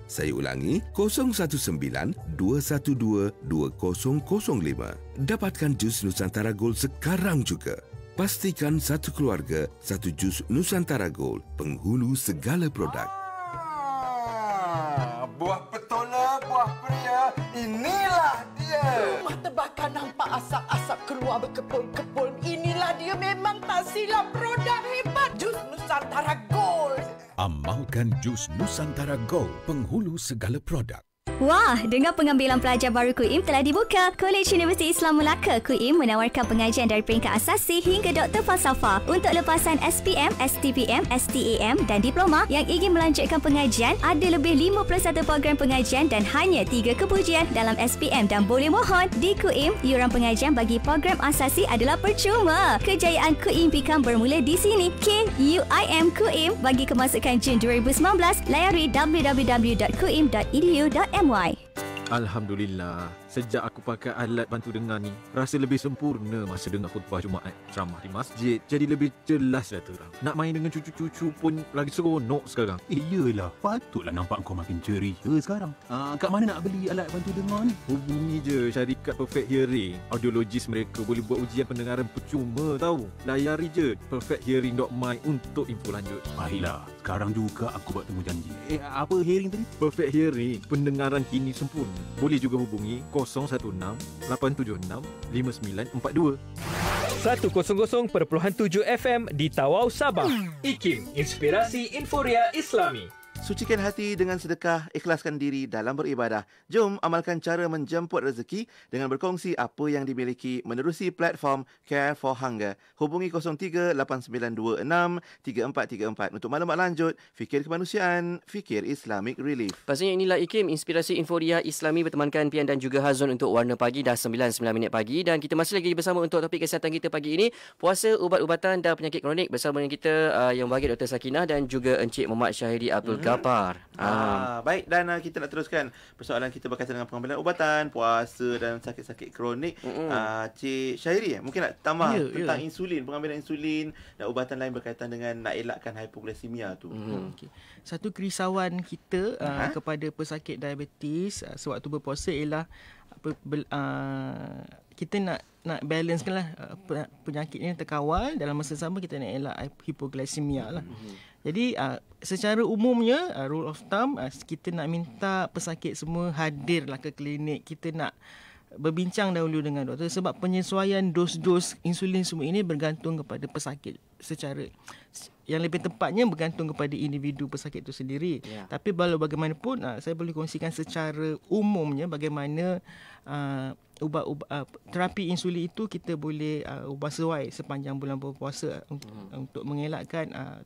Saya ulangi, 019-212-2005. Dapatkan Jus Nusantara Gold sekarang juga. Pastikan satu keluarga, satu jus Nusantara Gold, penghulu segala produk. Ah, buah petola, buah pria, inilah dia. Rumah terbakar nampak asap-asap keluar berkepul-kepul. Inilah dia memang tak silap produk hebat. Jus Nusantara Gold. Amalkan jus Nusantara Gold, penghulu segala produk. Wah, dengan pengambilan pelajar baru KUIM telah dibuka. Kolej Universiti Islam Melaka KUIM menawarkan pengajian dari peringkat asasi hingga doktor falsafah untuk lepasan SPM, STPM, STAM dan diploma yang ingin melanjutkan pengajian ada lebih 51 program pengajian dan hanya 3 kepujian dalam SPM dan boleh mohon di KUIM yuran pengajian bagi program asasi adalah percuma. Kejayaan KUIM Pekan bermula di sini. KUIM KUIM bagi kemasukan Jun 2019 layari www.kuim.edu.my Alhamdulillah. Sejak aku pakai alat bantu dengar ni, rasa lebih sempurna masa dengar khutbah Jumaat. Ceramah di masjid jadi lebih jelas dah terang. Lah. Nak main dengan cucu-cucu pun lagi seronok sekarang. Iyalah, eh, patutlah nampak kau makin ceria sekarang. Ah, uh, kat mana nak beli alat bantu dengar ni? Hubungi je syarikat Perfect Hearing. Audiologis mereka boleh buat ujian pendengaran percuma tau. Layari je perfecthearing.my untuk info lanjut. Baiklah, sekarang juga aku buat temu janji. Eh, apa hearing tadi? Perfect Hearing, pendengaran kini sempurna. Boleh juga hubungi 0377 0167865942. 100.7 FM di Tawau Sabah. IKIM, Inspirasi Inforia Islami. Sucikan hati dengan sedekah, ikhlaskan diri dalam beribadah. Jom amalkan cara menjemput rezeki dengan berkongsi apa yang dimiliki menerusi platform Care for Hunger. Hubungi 03 8926 3434 untuk maklumat lanjut, fikir kemanusiaan, fikir Islamic Relief. Pastinya inilah IKIM, inspirasi inforia Islami bertemankan Pian dan juga Hazun untuk warna pagi dah 9.9 minit pagi. Dan kita masih lagi bersama untuk topik kesihatan kita pagi ini, puasa, ubat-ubatan dan penyakit kronik bersama dengan kita uh, yang bahagia Dr. Sakinah dan juga Encik Muhammad Syahidi Abdul mm-hmm lapar. Ah, ah. baik dan uh, kita nak teruskan persoalan kita berkaitan dengan pengambilan ubatan, puasa dan sakit-sakit kronik. Ah, uh, Cik Syairi eh, mungkin nak tambah yeah, ya. tentang yeah. insulin, pengambilan insulin dan ubatan lain berkaitan dengan nak elakkan hipoglisemia tu. Mm-hmm. Mm. Okay. Satu kerisauan kita uh, ha? kepada pesakit diabetes uh, sewaktu berpuasa ialah apa be, uh, kita nak nak balancekanlah uh, penyakit ni terkawal dalam masa sama kita nak elak hipoglisemia lah. Mm-hmm. Jadi uh, secara umumnya uh, rule of thumb uh, kita nak minta pesakit semua hadirlah ke klinik. Kita nak berbincang dahulu dengan doktor sebab penyesuaian dos-dos insulin semua ini bergantung kepada pesakit secara yang lebih tepatnya bergantung kepada individu pesakit itu sendiri. Yeah. Tapi walau bagaimanapun uh, saya boleh kongsikan secara umumnya bagaimana uh, ubat uh, terapi insulin itu kita boleh uh, ubah sesuai sepanjang bulan puasa uh, mm. untuk mengelakkan uh,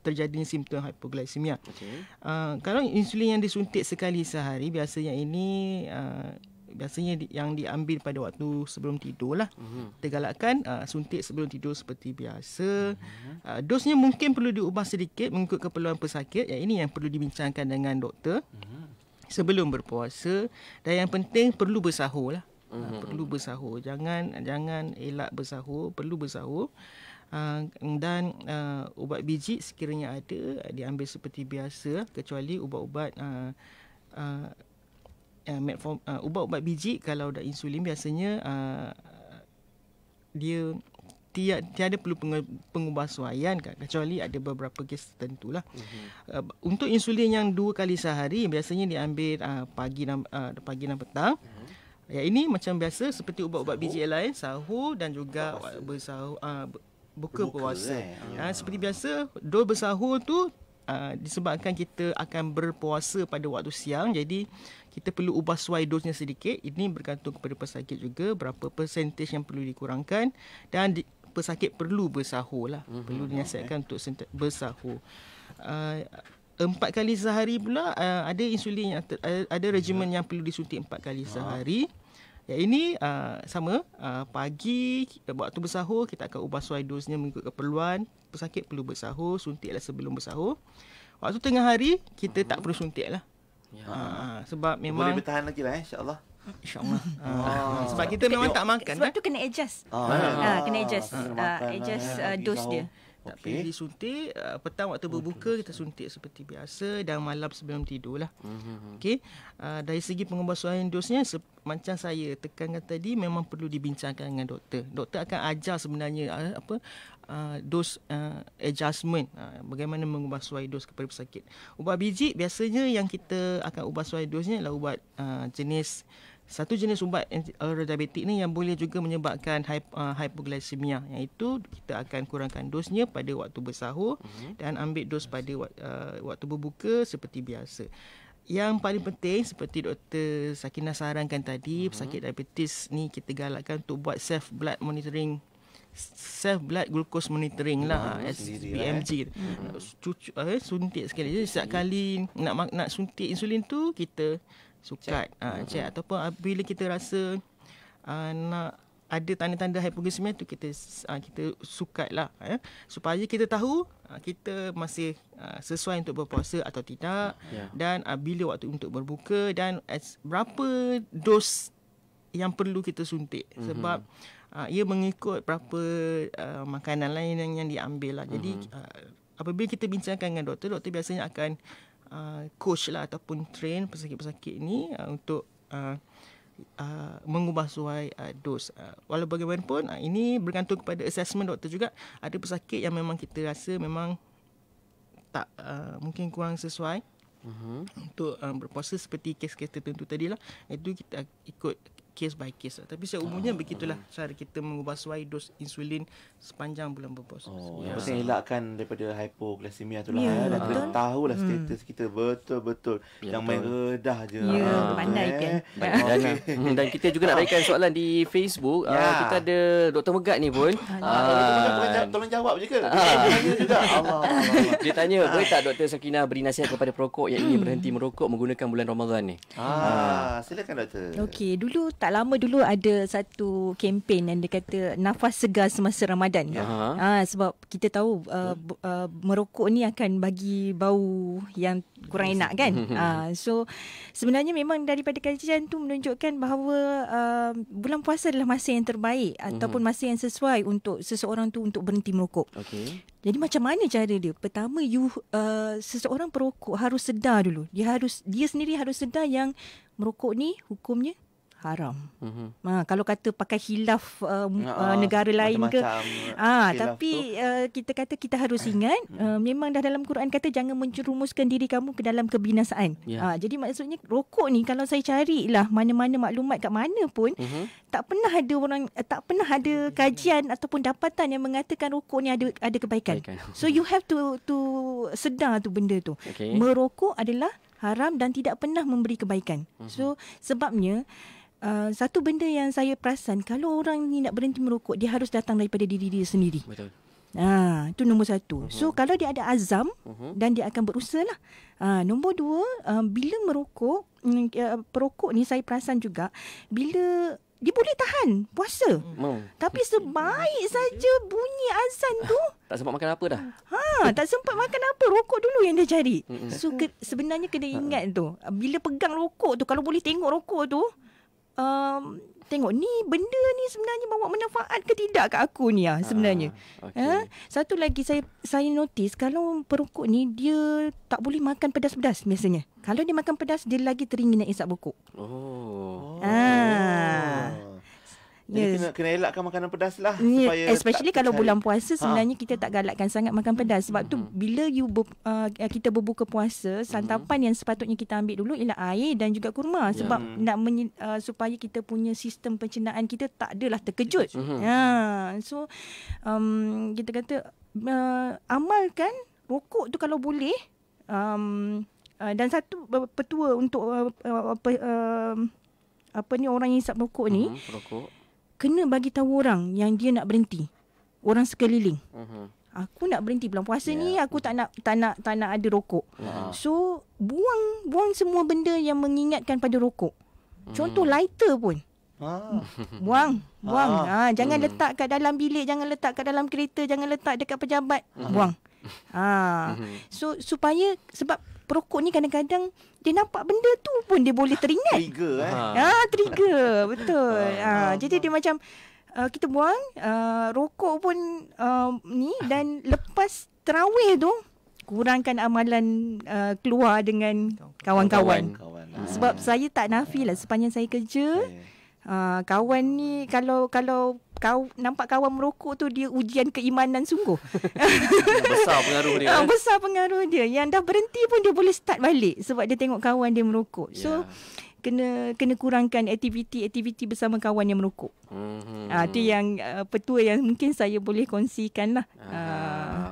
Terjadi simptom hipoglisemia. Okay. Uh, ah, kalau insulin yang disuntik sekali sehari biasanya ini uh, biasanya yang diambil pada waktu sebelum tidurlah. Uh-huh. Mhm. Tergalakkan uh, suntik sebelum tidur seperti biasa. Uh-huh. Uh, dosnya mungkin perlu diubah sedikit mengikut keperluan pesakit. Yang ini yang perlu dibincangkan dengan doktor. Uh-huh. Sebelum berpuasa dan yang penting perlu bersahur lah. Uh-huh. Uh, perlu bersahur. Jangan jangan elak bersahur, perlu bersahur. Ah, dan uh, ubat biji sekiranya ada ah, diambil seperti biasa kecuali ubat-ubat uh, uh, metform, uh, ubat-ubat biji kalau dah insulin biasanya uh, dia tiada tiada perlu pengubahsuaian kan kecuali ada beberapa kes tertentu lah mm-hmm. uh, untuk insulin yang dua kali sehari biasanya diambil uh, pagi dan uh, pagi dan petang mm-hmm. ya ini macam biasa seperti ubat-ubat biji lain sahur dan juga bersahur uh, buka, buka puasa. Eh. Ah, ah. seperti biasa, dua bersahur tu ah, disebabkan kita akan berpuasa pada waktu siang. Jadi, kita perlu ubah suai dosnya sedikit. Ini bergantung kepada pesakit juga, berapa persentage yang perlu dikurangkan. Dan pesakit perlu bersahur lah. Mhm. Perlu dinasihatkan untuk senta- bersahur. Ha, empat kali sehari pula ada insulin yang ada regimen ya. yang perlu disuntik empat kali sehari. Ya ini uh, sama uh, pagi waktu bersahur kita akan ubah suai dosnya mengikut keperluan. Pesakit perlu bersahur, suntiklah sebelum bersahur. Waktu tengah hari kita uh tak perlu suntiklah. Ya. Uh, sebab memang boleh bertahan lagi lah eh, insya-Allah. InsyaAllah oh. (laughs) Sebab kita memang tak makan Sebab tu kena adjust oh. ha, Kena adjust uh, Adjust uh, dose dia tak okay. payah disuntik. Uh, petang waktu oh, berbuka, kita suntik seperti biasa. Dan malam sebelum tidur lah. Mm-hmm. Okay. Uh, dari segi pengubahsuaian dosnya, se- macam saya tekankan tadi, memang perlu dibincangkan dengan doktor. Doktor akan ajar sebenarnya uh, apa uh, dos uh, adjustment. Uh, bagaimana mengubah suai dos kepada pesakit. Ubat biji, biasanya yang kita akan ubah suai dosnya adalah ubat uh, jenis satu jenis ubat oral eh, diabetik ni yang boleh juga menyebabkan eh, hypoglycemia iaitu kita akan kurangkan dosnya pada waktu bersahur mhm. dan ambil dos pada eh, waktu berbuka seperti biasa yang paling penting seperti doktor Sakina sarankan tadi uh mhm. pesakit diabetes ni kita galakkan untuk buat self blood monitoring self blood glucose monitoring lah SBMG lah, eh. Mhm. cucu suntik sekali jadi setiap kali nak nak suntik insulin tu kita sukat chat, uh, chat. ataupun uh, bila kita rasa uh, nak ada tanda-tanda hipoglisemia tu kita uh, kita sukatlah ya eh? supaya kita tahu uh, kita masih uh, sesuai untuk berpuasa atau tidak yeah. dan uh, bila waktu untuk berbuka dan as, berapa dos yang perlu kita suntik mm-hmm. sebab uh, ia mengikut berapa uh, makanan lain yang, yang diambil lah jadi mm-hmm. uh, apabila kita bincangkan dengan doktor doktor biasanya akan uh, coach lah ataupun train pesakit-pesakit ni uh, untuk uh, uh, mengubah suai uh, dos. Uh, walau bagaimanapun uh, ini bergantung kepada assessment doktor juga. Ada pesakit yang memang kita rasa memang tak uh, mungkin kurang sesuai. Uh-huh. Untuk uh, berpuasa seperti kes-kes tertentu tadi lah, itu kita ikut case by case lah. Tapi seumumnya oh, begitulah oh. cara kita mengubah suai dos insulin sepanjang bulan berpuasa. Oh, ya. Yang penting elakkan daripada hypoglycemia tu lah. Ya, ya. Betul. Tahulah hmm. status kita betul-betul. Ya, yang Jangan main redah je. Ya, ha. pandai eh. kan. Pandai. Hmm, dan, kita juga nak raikan soalan di Facebook. Ah, ya. Uh, kita ada Dr. Megat ni pun. Ah. Tolong jawab je ke? Ah. Dia tanya juga. (laughs) Dia tanya, boleh tak Dr. Sakina beri nasihat kepada perokok yang ingin berhenti merokok menggunakan bulan Ramadan ni? Ah. Ah. Silakan Dr. Okey, dulu tak tak lama dulu ada satu kempen yang dia kata nafas segar semasa Ramadan. Ha, sebab kita tahu uh, uh, merokok ni akan bagi bau yang kurang enak kan. Uh, (laughs) so sebenarnya memang daripada kajian tu menunjukkan bahawa uh, bulan puasa adalah masa yang terbaik uh-huh. ataupun masa yang sesuai untuk seseorang tu untuk berhenti merokok. Okay. Jadi macam mana cara dia? Pertama you uh, seseorang perokok harus sedar dulu. Dia harus dia sendiri harus sedar yang merokok ni hukumnya haram. Mhm. Ha, kalau kata pakai khilaf uh, ah, uh, negara lain ke. Ah ha, tapi uh, kita kata kita harus (coughs) ingat uh, memang dah dalam Quran kata jangan mencerumuskan diri kamu ke dalam kebinasaan. Yeah. Ya. Ha, jadi maksudnya rokok ni kalau saya carilah mana-mana maklumat kat mana pun mm-hmm. tak pernah ada orang eh, tak pernah ada kajian ataupun dapatan yang mengatakan rokok ni ada ada kebaikan. Baikkan. (laughs) So you have to to sedar tu benda tu. Okay. Merokok adalah haram dan tidak pernah memberi kebaikan. Mm-hmm. So sebabnya Uh, satu benda yang saya perasan kalau orang ni nak berhenti merokok dia harus datang daripada diri dia sendiri. Betul. uh, itu nombor satu. Uh-huh. So kalau dia ada azam uh-huh. dan dia akan berusaha lah. uh, ha, nombor dua uh, bila merokok uh, perokok ni saya perasan juga bila dia boleh tahan puasa. Mau. Tapi sebaik saja bunyi azan tu. (laughs) Tak sempat makan apa dah. Ha, tak sempat makan apa. Rokok dulu yang dia cari. So ke, sebenarnya kena ingat tu. Bila pegang rokok tu. Kalau boleh tengok rokok tu um, tengok ni benda ni sebenarnya bawa manfaat ke tidak kat aku ni ah sebenarnya. Ah, ha, okay. ha? Satu lagi saya saya notice kalau perokok ni dia tak boleh makan pedas-pedas biasanya. Kalau dia makan pedas dia lagi teringin nak isap bokok. Oh. Ha. Yes. kena, kena elakkan makanan pedas lah. Yes. Supaya Especially kalau bulan puasa ha. sebenarnya kita tak galakkan sangat makan pedas. Sebab mm-hmm. tu hmm. bila you ber, uh, kita berbuka puasa, hmm. santapan mm-hmm. yang sepatutnya kita ambil dulu ialah air dan juga kurma. Ya. Sebab yeah. Hmm. nak menyi, uh, supaya kita punya sistem pencernaan kita tak adalah terkejut. Mm-hmm. Ha. So um, kita kata uh, amalkan rokok tu kalau boleh. Um, uh, dan satu uh, petua untuk uh, uh, apa, uh, apa ni orang yang isap rokok ni. Mm-hmm, rokok kena bagi tahu orang yang dia nak berhenti orang sekeliling uh-huh. aku nak berhenti bulan puasa yeah. ni ya. aku tak nak tak nak tak nak ada rokok uh-huh. so buang buang semua benda yang mengingatkan pada rokok uh contoh lighter pun Ah. (laughs) Buang Buang ah. Ah, Jangan hmm. letak kat dalam bilik Jangan letak kat dalam kereta Jangan letak dekat pejabat hmm. (laughs) ah. Buang hmm. ah. So supaya Sebab perokok ni kadang-kadang dia nampak benda tu pun dia boleh teringat. Trigger eh. Ha, ha trigger. (laughs) Betul. Ha, ha, ha jadi dia macam uh, kita buang uh, rokok pun uh, ni dan (laughs) lepas terawih tu kurangkan amalan uh, keluar dengan kawan-kawan. Sebab ha. saya tak nafilah sepanjang saya kerja. Uh, kawan ni kalau kalau kau nampak kawan merokok tu dia ujian keimanan sungguh. (laughs) besar pengaruh dia. Kan? besar pengaruh dia. Yang dah berhenti pun dia boleh start balik sebab dia tengok kawan dia merokok. So yeah. kena kena kurangkan aktiviti-aktiviti bersama kawan yang merokok. Mhm. Ah ha, yang uh, petua yang mungkin saya boleh kongsikanlah. Ah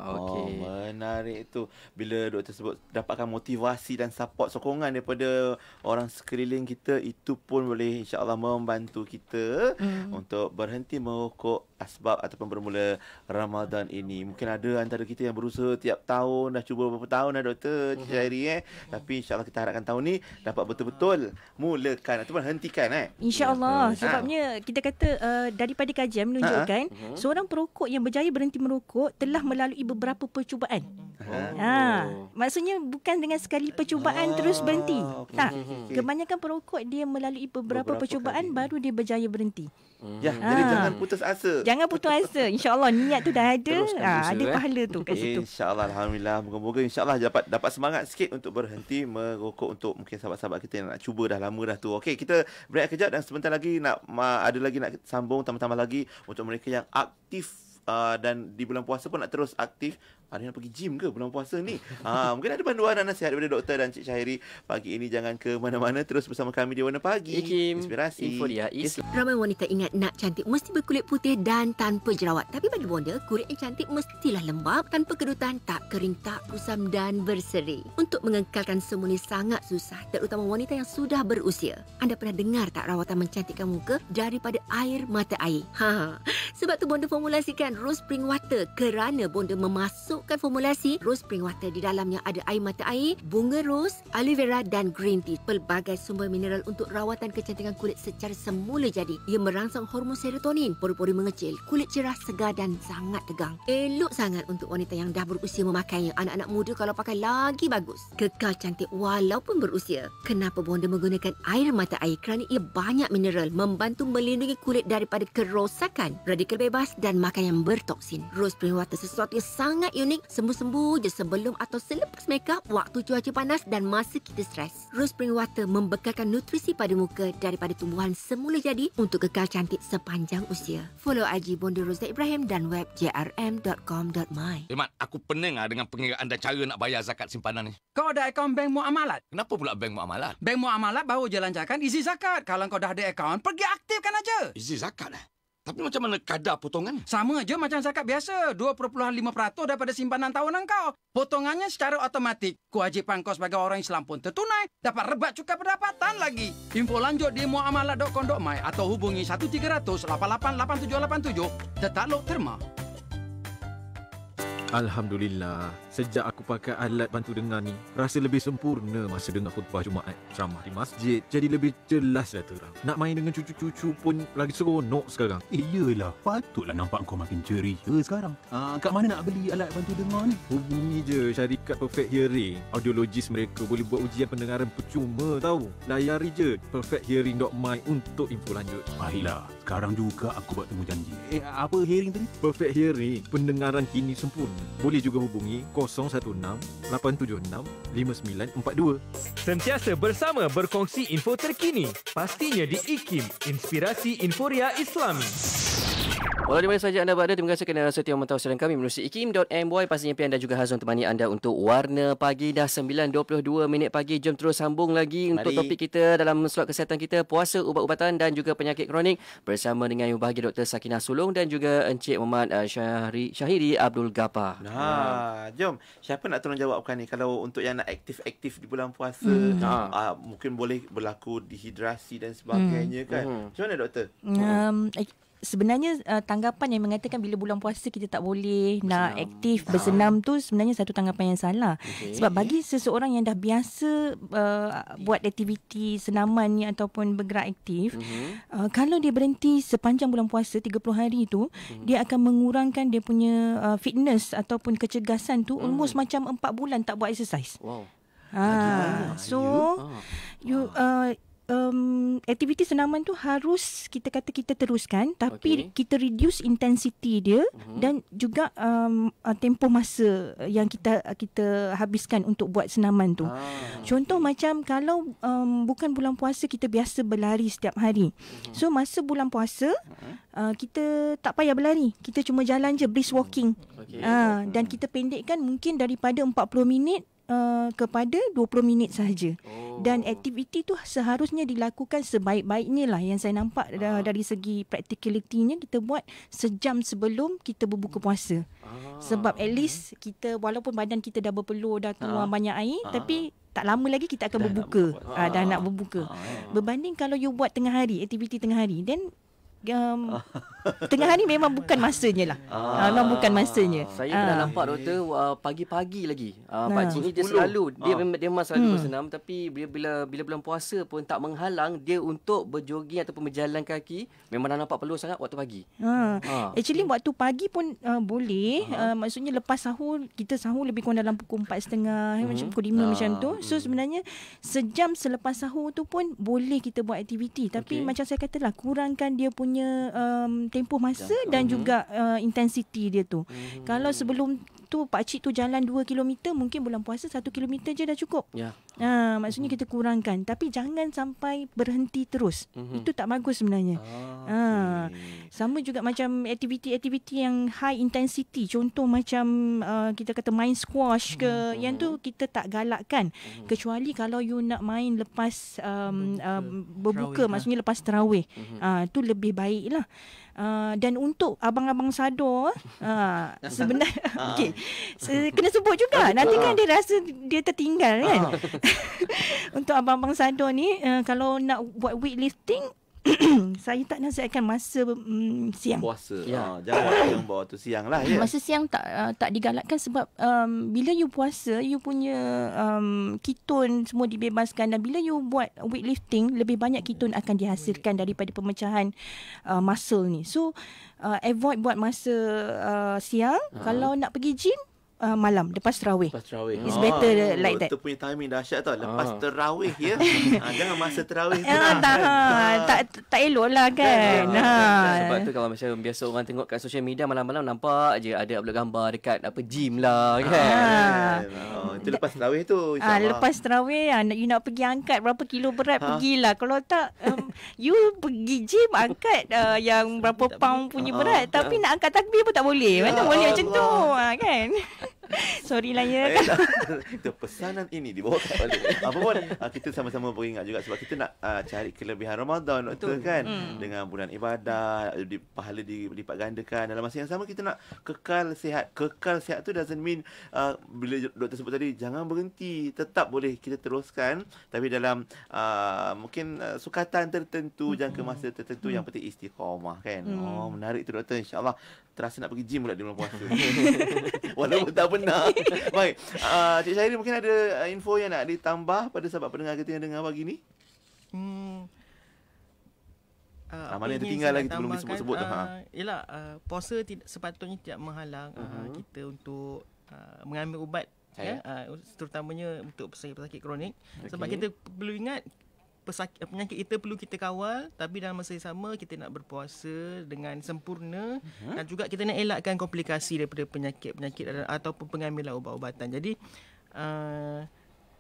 uh, okey. Oh, Menarik tu Bila doktor sebut Dapatkan motivasi dan support Sokongan daripada Orang sekeliling kita Itu pun boleh InsyaAllah membantu kita hmm. Untuk berhenti merokok Asbab ataupun bermula Ramadan ini Mungkin ada antara kita yang berusaha Tiap tahun Dah cuba beberapa tahun dah doktor hmm. Cik Syairi eh Tapi insyaAllah kita harapkan tahun ni Dapat betul-betul Mulakan Ataupun hentikan eh InsyaAllah hmm. Sebabnya ah. kita kata uh, Daripada kajian menunjukkan Ha-ha. Seorang perokok yang berjaya berhenti merokok Telah melalui beberapa percubaan percubaan. Mm-hmm. Ah, oh. Ha. Maksudnya bukan dengan sekali percubaan oh. terus berhenti. Okay. Tak. Okay. Kebanyakan perokok dia melalui beberapa, beberapa percubaan kali. baru dia berjaya berhenti. Hmm. Ya, ha. jadi ah. jangan putus asa. Jangan putus asa. Insya Allah niat tu dah ada. Ha, ada eh. pahala tu kat situ. InsyaAllah Alhamdulillah. Moga-moga Insya Allah dapat dapat semangat sikit untuk berhenti merokok untuk mungkin sahabat-sahabat kita yang nak cuba dah lama dah tu. Okey, kita break kejap dan sebentar lagi nak ada lagi nak sambung tambah-tambah lagi untuk mereka yang aktif Uh, dan di bulan puasa pun nak terus aktif ada nak pergi gym ke bulan puasa ni? ha, (laughs) mungkin ada panduan dan nasihat daripada doktor dan Cik Syahiri. Pagi ini jangan ke mana-mana. Terus bersama kami di Warna Pagi. Hey, Inspirasi. Infolia. Islam. Ramai wanita ingat nak cantik mesti berkulit putih dan tanpa jerawat. Tapi bagi Bonda, kulit yang cantik mestilah lembab. Tanpa kedutan, tak kering, tak kusam dan berseri. Untuk mengekalkan semua ni sangat susah. Terutama wanita yang sudah berusia. Anda pernah dengar tak rawatan mencantikkan muka daripada air mata air? (laughs) Ha, ha, sebab tu Bonda formulasikan Rose Spring Water kerana Bonda memasuk masukkan formulasi rose spring water di dalamnya ada air mata air, bunga rose, aloe vera dan green tea. Pelbagai sumber mineral untuk rawatan kecantikan kulit secara semula jadi. Ia merangsang hormon serotonin, pori-pori mengecil, kulit cerah, segar dan sangat tegang. Elok sangat untuk wanita yang dah berusia memakainya. Anak-anak muda kalau pakai lagi bagus. Kekal cantik walaupun berusia. Kenapa Bonda menggunakan air mata air? Kerana ia banyak mineral membantu melindungi kulit daripada kerosakan, radikal bebas dan makan yang bertoksin. Rose spring water sesuatu yang sangat unik tunik, sembu-sembu je sebelum atau selepas makeup waktu cuaca panas dan masa kita stres. Rose Spring Water membekalkan nutrisi pada muka daripada tumbuhan semula jadi untuk kekal cantik sepanjang usia. Follow IG Bonda Rose Ibrahim dan web jrm.com.my. Eh, Mat, aku pening ah dengan pengiraan dan cara nak bayar zakat simpanan ni. Kau ada akaun bank muamalat? Kenapa pula bank muamalat? Bank muamalat baru jalan cakap isi zakat. Kalau kau dah ada akaun, pergi aktifkan aja. Isi zakat lah. Tapi macam mana kadar potongan? Sama aja macam zakat biasa. 2.5% daripada simpanan tahunan kau. Potongannya secara automatik. Kewajipan kau sebagai orang Islam pun tertunai. Dapat rebat cukai pendapatan lagi. Info lanjut di muamalat.com.my atau hubungi 1300-888787. Tetap lok terma. Alhamdulillah. Sejak aku pakai alat bantu dengar ni, rasa lebih sempurna masa dengar khutbah Jumaat ceramah di masjid. Jadi lebih jelas dah terang. Nak main dengan cucu-cucu pun lagi seronok sekarang. Eh, iyalah. Patutlah nampak kau makin ceria sekarang. Ah, uh, kat mana nak beli alat bantu dengar ni? Hubungi je syarikat Perfect Hearing. Audiologis mereka boleh buat ujian pendengaran percuma tau. Layari je perfecthearing.my untuk info lanjut. Baiklah. Sekarang juga aku buat temu janji. Eh, apa hearing tadi? Perfect Hearing. Pendengaran kini sempurna. Boleh juga hubungi 0377 0168765942. Sentiasa bersama berkongsi info terkini. Pastinya di IKIM, Inspirasi Inforia Islami. Walau di mana saja anda berada, terima kasih kerana setia memantau siaran kami melalui ikim.my. Pastinya Pian dan juga Hazwan temani anda untuk Warna Pagi. Dah 9.22 minit pagi. Jom terus sambung lagi Mari. untuk topik kita dalam slot kesihatan kita. Puasa, ubat-ubatan dan juga penyakit kronik. Bersama dengan yang bahagia Dr. Sakinah Sulung dan juga Encik Muhammad eh, Syahiri, Syahiri Abdul Gapa. Nah, ha, jom. Siapa nak tolong jawabkan ni? Kalau untuk yang nak aktif-aktif di bulan puasa, hmm. ha. uh, mungkin boleh berlaku dehidrasi dan sebagainya hmm. kan? Hmm. Macam mana Doktor? Hmm. Um, sebenarnya uh, tanggapan yang mengatakan bila bulan puasa kita tak boleh bersenam. nak aktif ha. bersenam tu sebenarnya satu tanggapan yang salah okay. sebab bagi seseorang yang dah biasa uh, buat aktiviti senaman ni ataupun bergerak aktif mm-hmm. uh, kalau dia berhenti sepanjang bulan puasa 30 hari tu mm-hmm. dia akan mengurangkan dia punya uh, fitness ataupun kecergasan tu mm-hmm. almost hmm. macam 4 bulan tak buat exercise wow ha. so you, you ah. uh, um, aktiviti senaman tu harus kita kata kita teruskan tapi okay. kita reduce intensity dia uh-huh. dan juga um, uh, tempoh masa yang kita kita habiskan untuk buat senaman tu. Ah, Contoh okay. macam kalau um, bukan bulan puasa kita biasa berlari setiap hari. Uh-huh. So masa bulan puasa uh-huh. uh, kita tak payah berlari. Kita cuma jalan je brisk walking. Okay. Uh, ah, uh-huh. dan kita pendekkan mungkin daripada 40 minit uh, kepada 20 minit sahaja. Oh. Dan aktiviti tu seharusnya dilakukan sebaik-baiknya lah yang saya nampak ah. dari segi practicality-nya kita buat sejam sebelum kita berbuka puasa. Ah. Sebab at least kita walaupun badan kita dah berpeluh dah keluar ah. banyak air ah. tapi tak lama lagi kita akan dah berbuka. Nak ah. Dah nak berbuka. Ah. Ya. Berbanding kalau you buat tengah hari, aktiviti tengah hari then um, ah tengah hari memang bukan masanya lah. Ah. Ah, memang bukan masanya. Saya ah. pernah nampak doktor uh, pagi-pagi lagi. Uh, nah. Pakcik ni dia selalu, ah. dia, dia memang selalu hmm. bersenam. Tapi bila, bila, bila bulan puasa pun tak menghalang dia untuk berjoging ataupun berjalan kaki. Memang dah nampak perlu sangat waktu pagi. Ah. Ah. Actually waktu pagi pun uh, boleh. Ah. Uh, maksudnya lepas sahur, kita sahur lebih kurang dalam pukul 4.30. Mm-hmm. Eh, macam pukul 5 ah. macam tu. So hmm. sebenarnya sejam selepas sahur tu pun boleh kita buat aktiviti. Tapi okay. macam saya katalah, kurangkan dia punya um, tempoh masa Jangka. dan mhm. juga uh, intensiti dia tu. Hmm. Kalau sebelum tu pak cik tu jalan 2 km mungkin bulan puasa 1 km je dah cukup. Ya. Ha, maksudnya kita kurangkan tapi jangan sampai berhenti terus. Hmm. Itu tak bagus sebenarnya. Ah, ha. Sama juga macam aktiviti-aktiviti yang high intensity. Contoh macam uh, kita kata main squash ke hmm. yang tu mhm. kita tak galakkan hmm. kecuali kalau you nak main lepas um, um, berbuka terawih, maksudnya ha? lepas tarawih. Mhm. Ah hmm. ha, tu lebih baiklah. Uh, dan untuk abang-abang sado uh, sebenarnya (laughs) okey kena sebut juga nanti kan lah. dia rasa dia tertinggal kan (laughs) untuk abang-abang sado ni uh, kalau nak buat weightlifting, (coughs) saya tak nasihatkan masa um, siang. Puasa. Ya. Ha, jangan buat yang bawah tu siang lah. Ya. Masa siang tak uh, tak digalakkan sebab um, bila you puasa, you punya um, ketone semua dibebaskan. Dan bila you buat weightlifting, lebih banyak ketun akan dihasilkan daripada pemecahan uh, muscle ni. So, uh, avoid buat masa uh, siang. Ha. Kalau nak pergi gym, uh, malam lepas terawih. Lepas terawih. better oh, like oh, that. Itu punya timing dahsyat tau. Lepas oh. terawih ya. ha, (laughs) jangan masa terawih tu. Ya, lah. ha, ah, tak, kan? tak, tak, elok lah kan. kan? Ha. Ha. Sebab tu kalau macam biasa orang tengok kat social media malam-malam nampak aje ada upload gambar dekat apa gym lah kan. Ha. Ha. Oh, itu lepas terawih tu. Ha, lepas terawih you nak pergi angkat berapa kilo berat ha. pergilah. Kalau tak um, You pergi gym Angkat uh, yang berapa pound punya ah, berat uh, Tapi uh, nak angkat takbir pun tak boleh ya Mana Allah. boleh macam tu uh, Kan (laughs) Sorry lah ya kan? Itu pesanan ini dibawa balik ah, Apa pun ah, Kita sama-sama beringat juga Sebab kita nak uh, cari kelebihan Ramadan Doktor Betul. kan hmm. Dengan bulan ibadah di, Pahala dilipat gandakan Dalam masa yang sama Kita nak kekal sihat Kekal sihat tu doesn't mean uh, Bila doktor sebut tadi Jangan berhenti Tetap boleh kita teruskan Tapi dalam uh, Mungkin uh, sukatan tertentu hmm. Jangka masa tertentu hmm. Yang penting istiqomah kan hmm. Oh menarik tu doktor InsyaAllah terasa nak pergi gym pula di bulan puasa. (laughs) Walaupun tak pernah. Baik. Uh, Cik Syairi mungkin ada uh, info yang nak ditambah pada sahabat pendengar kita yang dengar pagi ni? Hmm. Uh, mana yang tertinggal lagi belum disebut-sebut uh, tu. Ha. Ah, yelah, uh, puasa tid- sepatutnya tidak menghalang uh-huh. uh, kita untuk uh, mengambil ubat. Ya, uh, terutamanya untuk pesakit-pesakit kronik okay. Sebab kita perlu ingat pesakit penyakit kita perlu kita kawal tapi dalam masa yang sama kita nak berpuasa dengan sempurna uh dan juga kita nak elakkan komplikasi daripada penyakit-penyakit ataupun pengambilan ubat-ubatan. Jadi uh,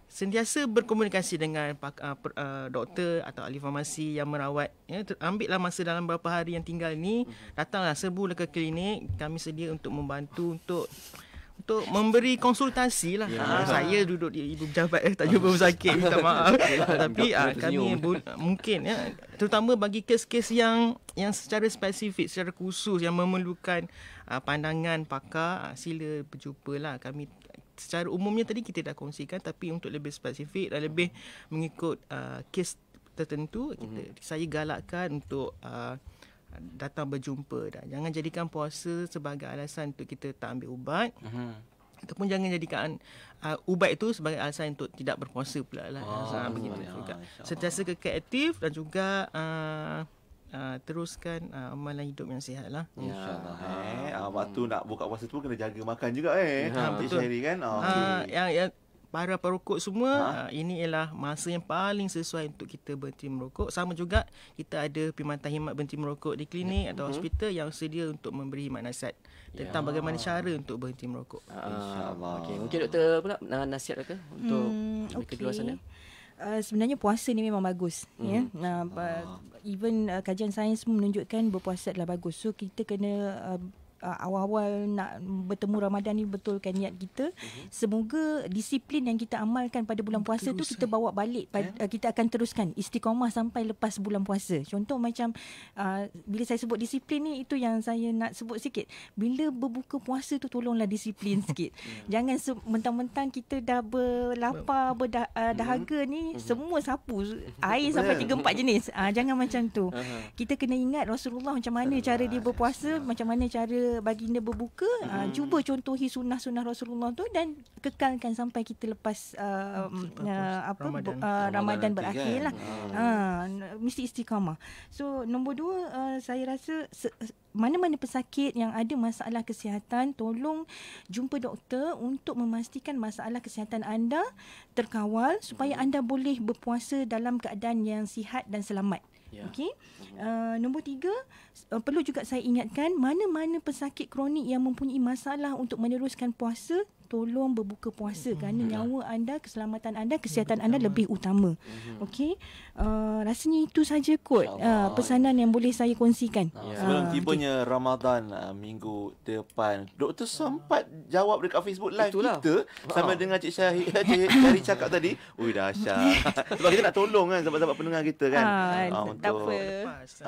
sentiasa berkomunikasi dengan uh, uh, doktor atau ahli farmasi yang merawat ya ambillah masa dalam beberapa hari yang tinggal ni mhm. datanglah serbulah ke klinik kami sedia untuk membantu untuk untuk memberi konsultasi lah. Ya, ha. Saya duduk di ibu pejabat eh, tak jumpa ah. pesakit minta (laughs) maaf. Tapi uh, kami mungkin ya terutama bagi kes-kes yang yang secara spesifik secara khusus yang memerlukan uh, pandangan pakar uh, sila lah. kami secara umumnya tadi kita dah kongsikan tapi untuk lebih spesifik dan lebih mengikut uh, kes tertentu kita mm-hmm. saya galakkan untuk uh, datang berjumpa dah. Jangan jadikan puasa sebagai alasan untuk kita tak ambil ubat. Uh-huh. Ataupun jangan jadikan uh, ubat itu sebagai alasan untuk tidak berpuasa pula lah. Oh, so, oh, ah, begitu ya, juga. Sentiasa dan juga uh, Uh, teruskan uh, amalan hidup yang sihat lah ya. InsyaAllah ya, eh. uh, Waktu hmm. nak buka puasa tu pun Kena jaga makan juga eh ya, ha, Betul kan? oh, uh, okay. yang, yang para perokok semua ha? uh, ini ialah masa yang paling sesuai untuk kita berhenti merokok sama juga kita ada pimantan himat berhenti merokok di klinik ya. atau uh-huh. hospital yang sedia untuk memberi himat nasihat tentang ya. bagaimana cara untuk berhenti merokok insyaallah ah, okey mungkin doktor pula nasihat ke untuk hmm, okay. kedua sana Uh, sebenarnya puasa ni memang bagus mm. ya yeah? uh, ah. even uh, kajian sains pun menunjukkan berpuasa adalah bagus so kita kena uh, uh, awal-awal nak bertemu Ramadan ni betulkan niat kita. Mm-hmm. Semoga disiplin yang kita amalkan pada bulan puasa Terus, tu kita bawa balik pada, ya. eh? Uh, kita akan teruskan istiqamah sampai lepas bulan puasa. Contoh macam uh, bila saya sebut disiplin ni itu yang saya nak sebut sikit. Bila berbuka puasa tu tolonglah disiplin (laughs) sikit. Ya. Jangan mentang-mentang kita dah berlapar, berdah- uh, mhm. dahaga mm-hmm. ni mm-hmm. semua sapu (laughs) air sampai tiga empat jenis. Uh, jangan macam tu. Uh-huh. Kita kena ingat Rasulullah macam mana cara dia berpuasa, macam mana cara baginda berbuka hmm. uh, cuba contohi sunnah-sunnah Rasulullah tu dan kekalkan sampai kita lepas uh, okay, uh, apa Ramadan, uh, Ramadan berakhirlah ha kan? uh, uh. mesti istiqamah so nombor dua uh, saya rasa mana-mana pesakit yang ada masalah kesihatan tolong jumpa doktor untuk memastikan masalah kesihatan anda terkawal supaya anda boleh berpuasa dalam keadaan yang sihat dan selamat Yeah. Okey. Uh, nombor tiga, uh, perlu juga saya ingatkan mana-mana pesakit kronik yang mempunyai masalah untuk meneruskan puasa tolong berbuka puasa hmm. kerana hmm. nyawa ya. anda, keselamatan anda, hmm, kesihatan anda lebih utama. Hmm. Okey. Uh, rasanya itu saja kot uh, pesanan yang boleh saya kongsikan. Ya. ya. Sebelum uh, ah, tibanya okay. Ramadan uh, minggu depan, doktor uh. sempat jawab dekat Facebook live Itulah. kita sama ah. dengan Cik Syah Cik Syari cakap tadi. Ui dahsyat. (laughs) Sebab kita nak tolong kan sahabat-sahabat pendengar kita kan. Uh, uh, untuk, tak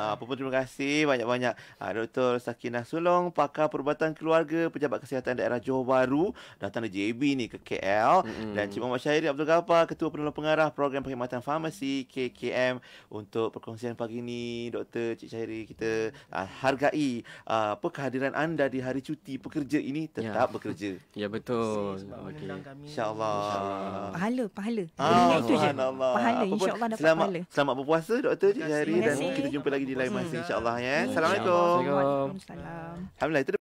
apa. pun terima kasih banyak-banyak uh, Dr. Sakinah Sulong, pakar perubatan keluarga, pejabat kesihatan daerah Johor Bahru datang dari JB ni ke KL mm-hmm. dan Cik Muhammad Syahiri Abdul Ghaffar Ketua Penolong Pengarah Program Perkhidmatan Farmasi KKM untuk perkongsian pagi ni Dr. Cik Syahiri kita uh, hargai uh, ah, apa kehadiran anda di hari cuti pekerja ini tetap yeah. bekerja. (laughs) ya betul. Okey. Insya-Allah. Pahala pahala. Ah, itu je. Pahala insya-Allah dapat selamat, pahala. Selamat berpuasa Dr. Cik Syahiri dan kita jumpa lagi di lain masa insya-Allah ya. Assalamualaikum. Waalaikumsalam. Alhamdulillah.